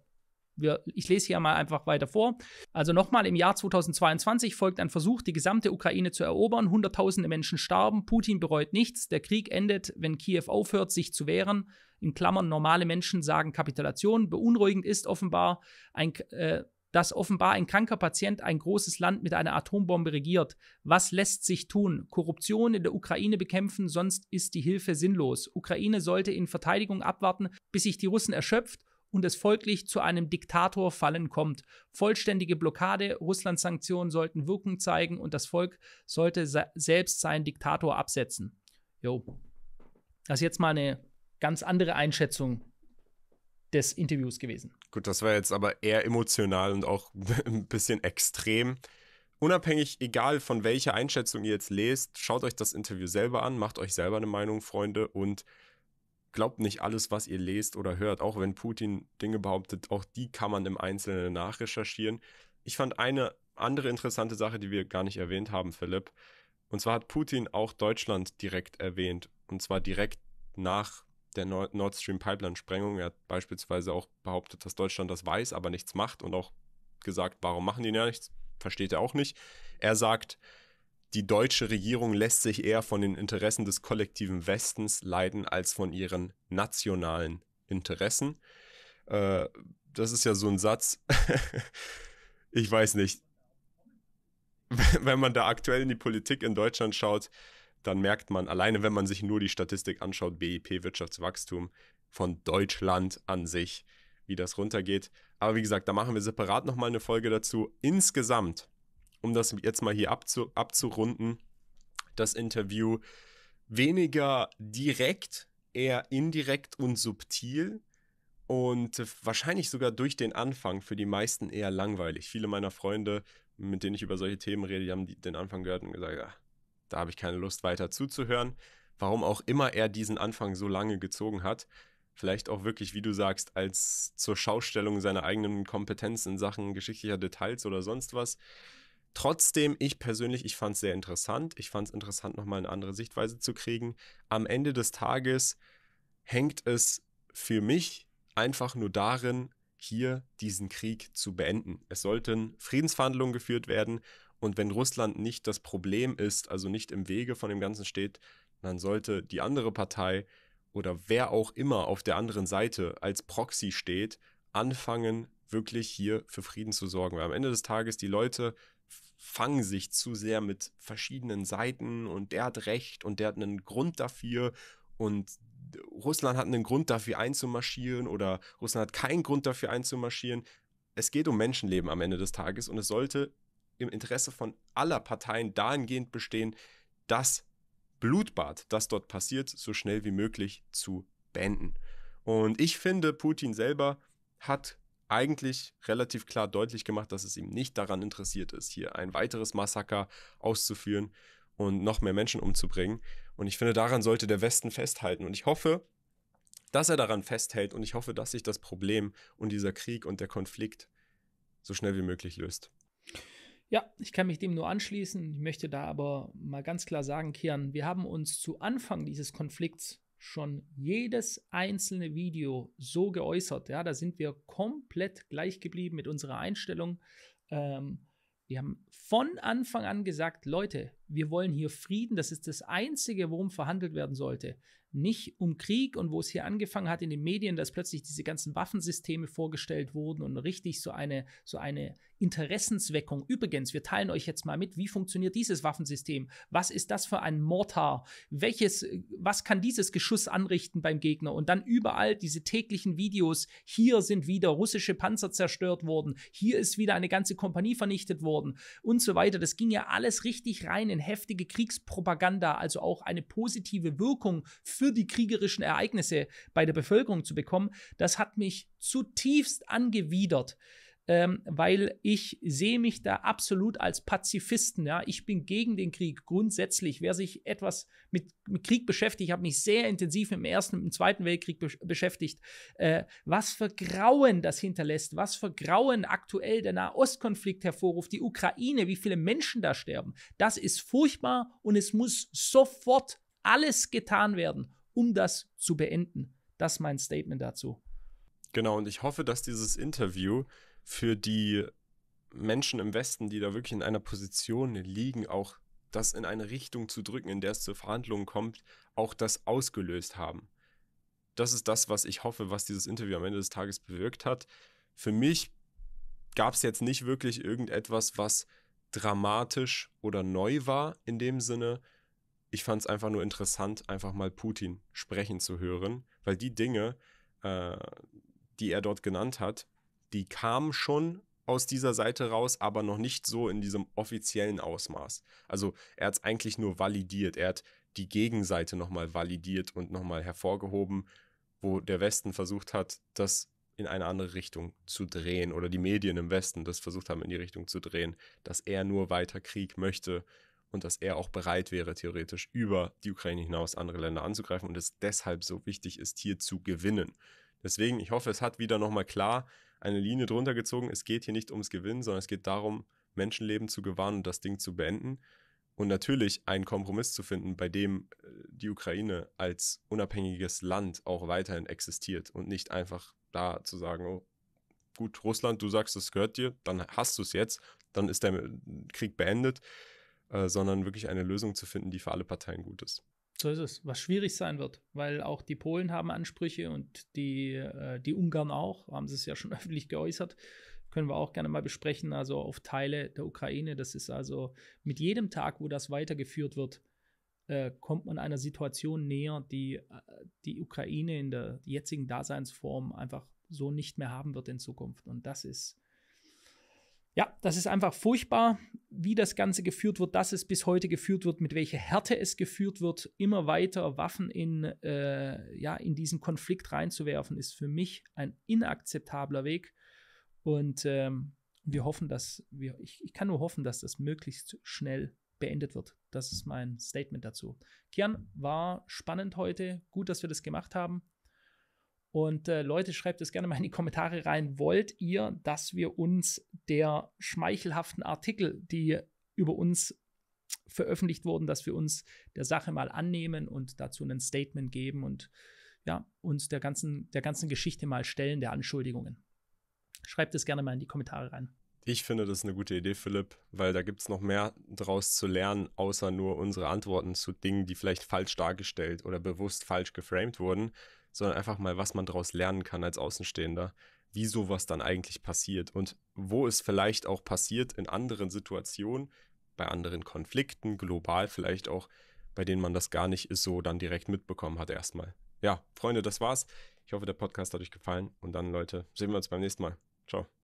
wir, ich lese hier mal einfach weiter vor. Also nochmal, im Jahr 2022 folgt ein Versuch, die gesamte Ukraine zu erobern. Hunderttausende Menschen starben. Putin bereut nichts. Der Krieg endet, wenn Kiew aufhört, sich zu wehren. In Klammern, normale Menschen sagen Kapitulation. Beunruhigend ist offenbar ein, äh, dass offenbar ein kranker Patient ein großes Land mit einer Atombombe regiert. Was lässt sich tun? Korruption in der Ukraine bekämpfen, sonst ist die Hilfe sinnlos. Ukraine sollte in Verteidigung abwarten, bis sich die Russen erschöpft und es folglich zu einem Diktator fallen kommt. Vollständige Blockade, russland sanktionen sollten Wirkung zeigen und das Volk sollte selbst seinen Diktator absetzen. Jo. Das ist jetzt mal eine ganz andere Einschätzung des Interviews gewesen. Gut, das war jetzt aber eher emotional und auch ein bisschen extrem. Unabhängig, egal von welcher Einschätzung ihr jetzt lest, schaut euch das Interview selber an, macht euch selber eine Meinung, Freunde, und glaubt nicht alles, was ihr lest oder hört. Auch wenn Putin Dinge behauptet, auch die kann man im Einzelnen nachrecherchieren. Ich fand eine andere interessante Sache, die wir gar nicht erwähnt haben, Philipp. Und zwar hat Putin auch Deutschland direkt erwähnt. Und zwar direkt nach der Nord Stream Pipeline-Sprengung. Er hat beispielsweise auch behauptet, dass Deutschland das weiß, aber nichts macht und auch gesagt, warum machen die ja nichts? Versteht er auch nicht. Er sagt, die deutsche Regierung lässt sich eher von den Interessen des kollektiven Westens leiden als von ihren nationalen Interessen. Äh, das ist ja so ein Satz. ich weiß nicht. Wenn man da aktuell in die Politik in Deutschland schaut, dann merkt man, alleine wenn man sich nur die Statistik anschaut, BIP, Wirtschaftswachstum von Deutschland an sich, wie das runtergeht. Aber wie gesagt, da machen wir separat nochmal eine Folge dazu. Insgesamt, um das jetzt mal hier abzu abzurunden, das Interview weniger direkt, eher indirekt und subtil und wahrscheinlich sogar durch den Anfang für die meisten eher langweilig. Viele meiner Freunde, mit denen ich über solche Themen rede, die haben den Anfang gehört und gesagt, ach, da habe ich keine Lust weiter zuzuhören. Warum auch immer er diesen Anfang so lange gezogen hat, vielleicht auch wirklich, wie du sagst, als zur Schaustellung seiner eigenen Kompetenz in Sachen geschichtlicher Details oder sonst was. Trotzdem, ich persönlich, ich fand es sehr interessant. Ich fand es interessant, nochmal eine andere Sichtweise zu kriegen. Am Ende des Tages hängt es für mich einfach nur darin, hier diesen Krieg zu beenden. Es sollten Friedensverhandlungen geführt werden und wenn Russland nicht das Problem ist, also nicht im Wege von dem Ganzen steht, dann sollte die andere Partei oder wer auch immer auf der anderen Seite als Proxy steht, anfangen, wirklich hier für Frieden zu sorgen. Weil am Ende des Tages die Leute fangen sich zu sehr mit verschiedenen Seiten und der hat recht und der hat einen Grund dafür und Russland hat einen Grund dafür einzumarschieren oder Russland hat keinen Grund dafür einzumarschieren. Es geht um Menschenleben am Ende des Tages und es sollte im Interesse von aller Parteien dahingehend bestehen, das Blutbad, das dort passiert, so schnell wie möglich zu beenden. Und ich finde, Putin selber hat eigentlich relativ klar deutlich gemacht, dass es ihm nicht daran interessiert ist, hier ein weiteres Massaker auszuführen und noch mehr Menschen umzubringen. Und ich finde, daran sollte der Westen festhalten. Und ich hoffe, dass er daran festhält und ich hoffe, dass sich das Problem und dieser Krieg und der Konflikt so schnell wie möglich löst. Ja, ich kann mich dem nur anschließen. Ich möchte da aber mal ganz klar sagen, Kian, wir haben uns zu Anfang dieses Konflikts schon jedes einzelne Video so geäußert. Ja, da sind wir komplett gleich geblieben mit unserer Einstellung. Ähm, wir haben von Anfang an gesagt, Leute, wir wollen hier Frieden. Das ist das Einzige, worum verhandelt werden sollte nicht um Krieg und wo es hier angefangen hat in den Medien, dass plötzlich diese ganzen Waffensysteme vorgestellt wurden und richtig so eine, so eine Interessensweckung. Übrigens, wir teilen euch jetzt mal mit, wie funktioniert dieses Waffensystem? Was ist das für ein Mortar? Welches, was kann dieses Geschuss anrichten beim Gegner? Und dann überall diese täglichen Videos. Hier sind wieder russische Panzer zerstört worden. Hier ist wieder eine ganze Kompanie vernichtet worden und so weiter. Das ging ja alles richtig rein in heftige Kriegspropaganda, also auch eine positive Wirkung für für die kriegerischen Ereignisse bei der Bevölkerung zu bekommen, das hat mich zutiefst angewidert. Ähm, weil ich sehe mich da absolut als Pazifisten. Ja? Ich bin gegen den Krieg grundsätzlich. Wer sich etwas mit, mit Krieg beschäftigt, habe mich sehr intensiv im Ersten und dem Zweiten Weltkrieg be beschäftigt, äh, was für Grauen das hinterlässt, was für Grauen aktuell der Nahostkonflikt hervorruft, die Ukraine, wie viele Menschen da sterben. Das ist furchtbar und es muss sofort alles getan werden, um das zu beenden. Das ist mein Statement dazu. Genau, und ich hoffe, dass dieses Interview für die Menschen im Westen, die da wirklich in einer Position liegen, auch das in eine Richtung zu drücken, in der es zu Verhandlungen kommt, auch das ausgelöst haben. Das ist das, was ich hoffe, was dieses Interview am Ende des Tages bewirkt hat. Für mich gab es jetzt nicht wirklich irgendetwas, was dramatisch oder neu war in dem Sinne, ich fand es einfach nur interessant, einfach mal Putin sprechen zu hören, weil die Dinge, äh, die er dort genannt hat, die kamen schon aus dieser Seite raus, aber noch nicht so in diesem offiziellen Ausmaß. Also er hat es eigentlich nur validiert, er hat die Gegenseite nochmal validiert und nochmal hervorgehoben, wo der Westen versucht hat, das in eine andere Richtung zu drehen oder die Medien im Westen das versucht haben, in die Richtung zu drehen, dass er nur weiter Krieg möchte und dass er auch bereit wäre, theoretisch über die Ukraine hinaus andere Länder anzugreifen und es deshalb so wichtig ist, hier zu gewinnen. Deswegen, ich hoffe, es hat wieder nochmal klar eine Linie drunter gezogen. Es geht hier nicht ums Gewinnen, sondern es geht darum, Menschenleben zu gewahren und das Ding zu beenden. Und natürlich einen Kompromiss zu finden, bei dem äh, die Ukraine als unabhängiges Land auch weiterhin existiert und nicht einfach da zu sagen, oh, gut, Russland, du sagst, das gehört dir, dann hast du es jetzt, dann ist der Krieg beendet. Äh, sondern wirklich eine Lösung zu finden, die für alle Parteien gut ist. So ist es, was schwierig sein wird, weil auch die Polen haben Ansprüche und die, äh, die Ungarn auch, haben sie es ja schon öffentlich geäußert, können wir auch gerne mal besprechen, also auf Teile der Ukraine. Das ist also mit jedem Tag, wo das weitergeführt wird, äh, kommt man einer Situation näher, die äh, die Ukraine in der jetzigen Daseinsform einfach so nicht mehr haben wird in Zukunft. Und das ist ja, das ist einfach furchtbar, wie das Ganze geführt wird, dass es bis heute geführt wird, mit welcher Härte es geführt wird, immer weiter Waffen in, äh, ja, in diesen Konflikt reinzuwerfen, ist für mich ein inakzeptabler Weg. Und ähm, wir hoffen, dass wir, ich, ich kann nur hoffen, dass das möglichst schnell beendet wird. Das ist mein Statement dazu. Kian, war spannend heute. Gut, dass wir das gemacht haben. Und äh, Leute, schreibt es gerne mal in die Kommentare rein. Wollt ihr, dass wir uns der schmeichelhaften Artikel, die über uns veröffentlicht wurden, dass wir uns der Sache mal annehmen und dazu ein Statement geben und ja, uns der ganzen, der ganzen Geschichte mal stellen, der Anschuldigungen. Schreibt es gerne mal in die Kommentare rein. Ich finde das ist eine gute Idee, Philipp, weil da gibt es noch mehr draus zu lernen, außer nur unsere Antworten zu Dingen, die vielleicht falsch dargestellt oder bewusst falsch geframed wurden sondern einfach mal, was man daraus lernen kann als Außenstehender, wie sowas dann eigentlich passiert und wo es vielleicht auch passiert in anderen Situationen, bei anderen Konflikten, global vielleicht auch, bei denen man das gar nicht so dann direkt mitbekommen hat erstmal. Ja, Freunde, das war's. Ich hoffe, der Podcast hat euch gefallen und dann, Leute, sehen wir uns beim nächsten Mal. Ciao.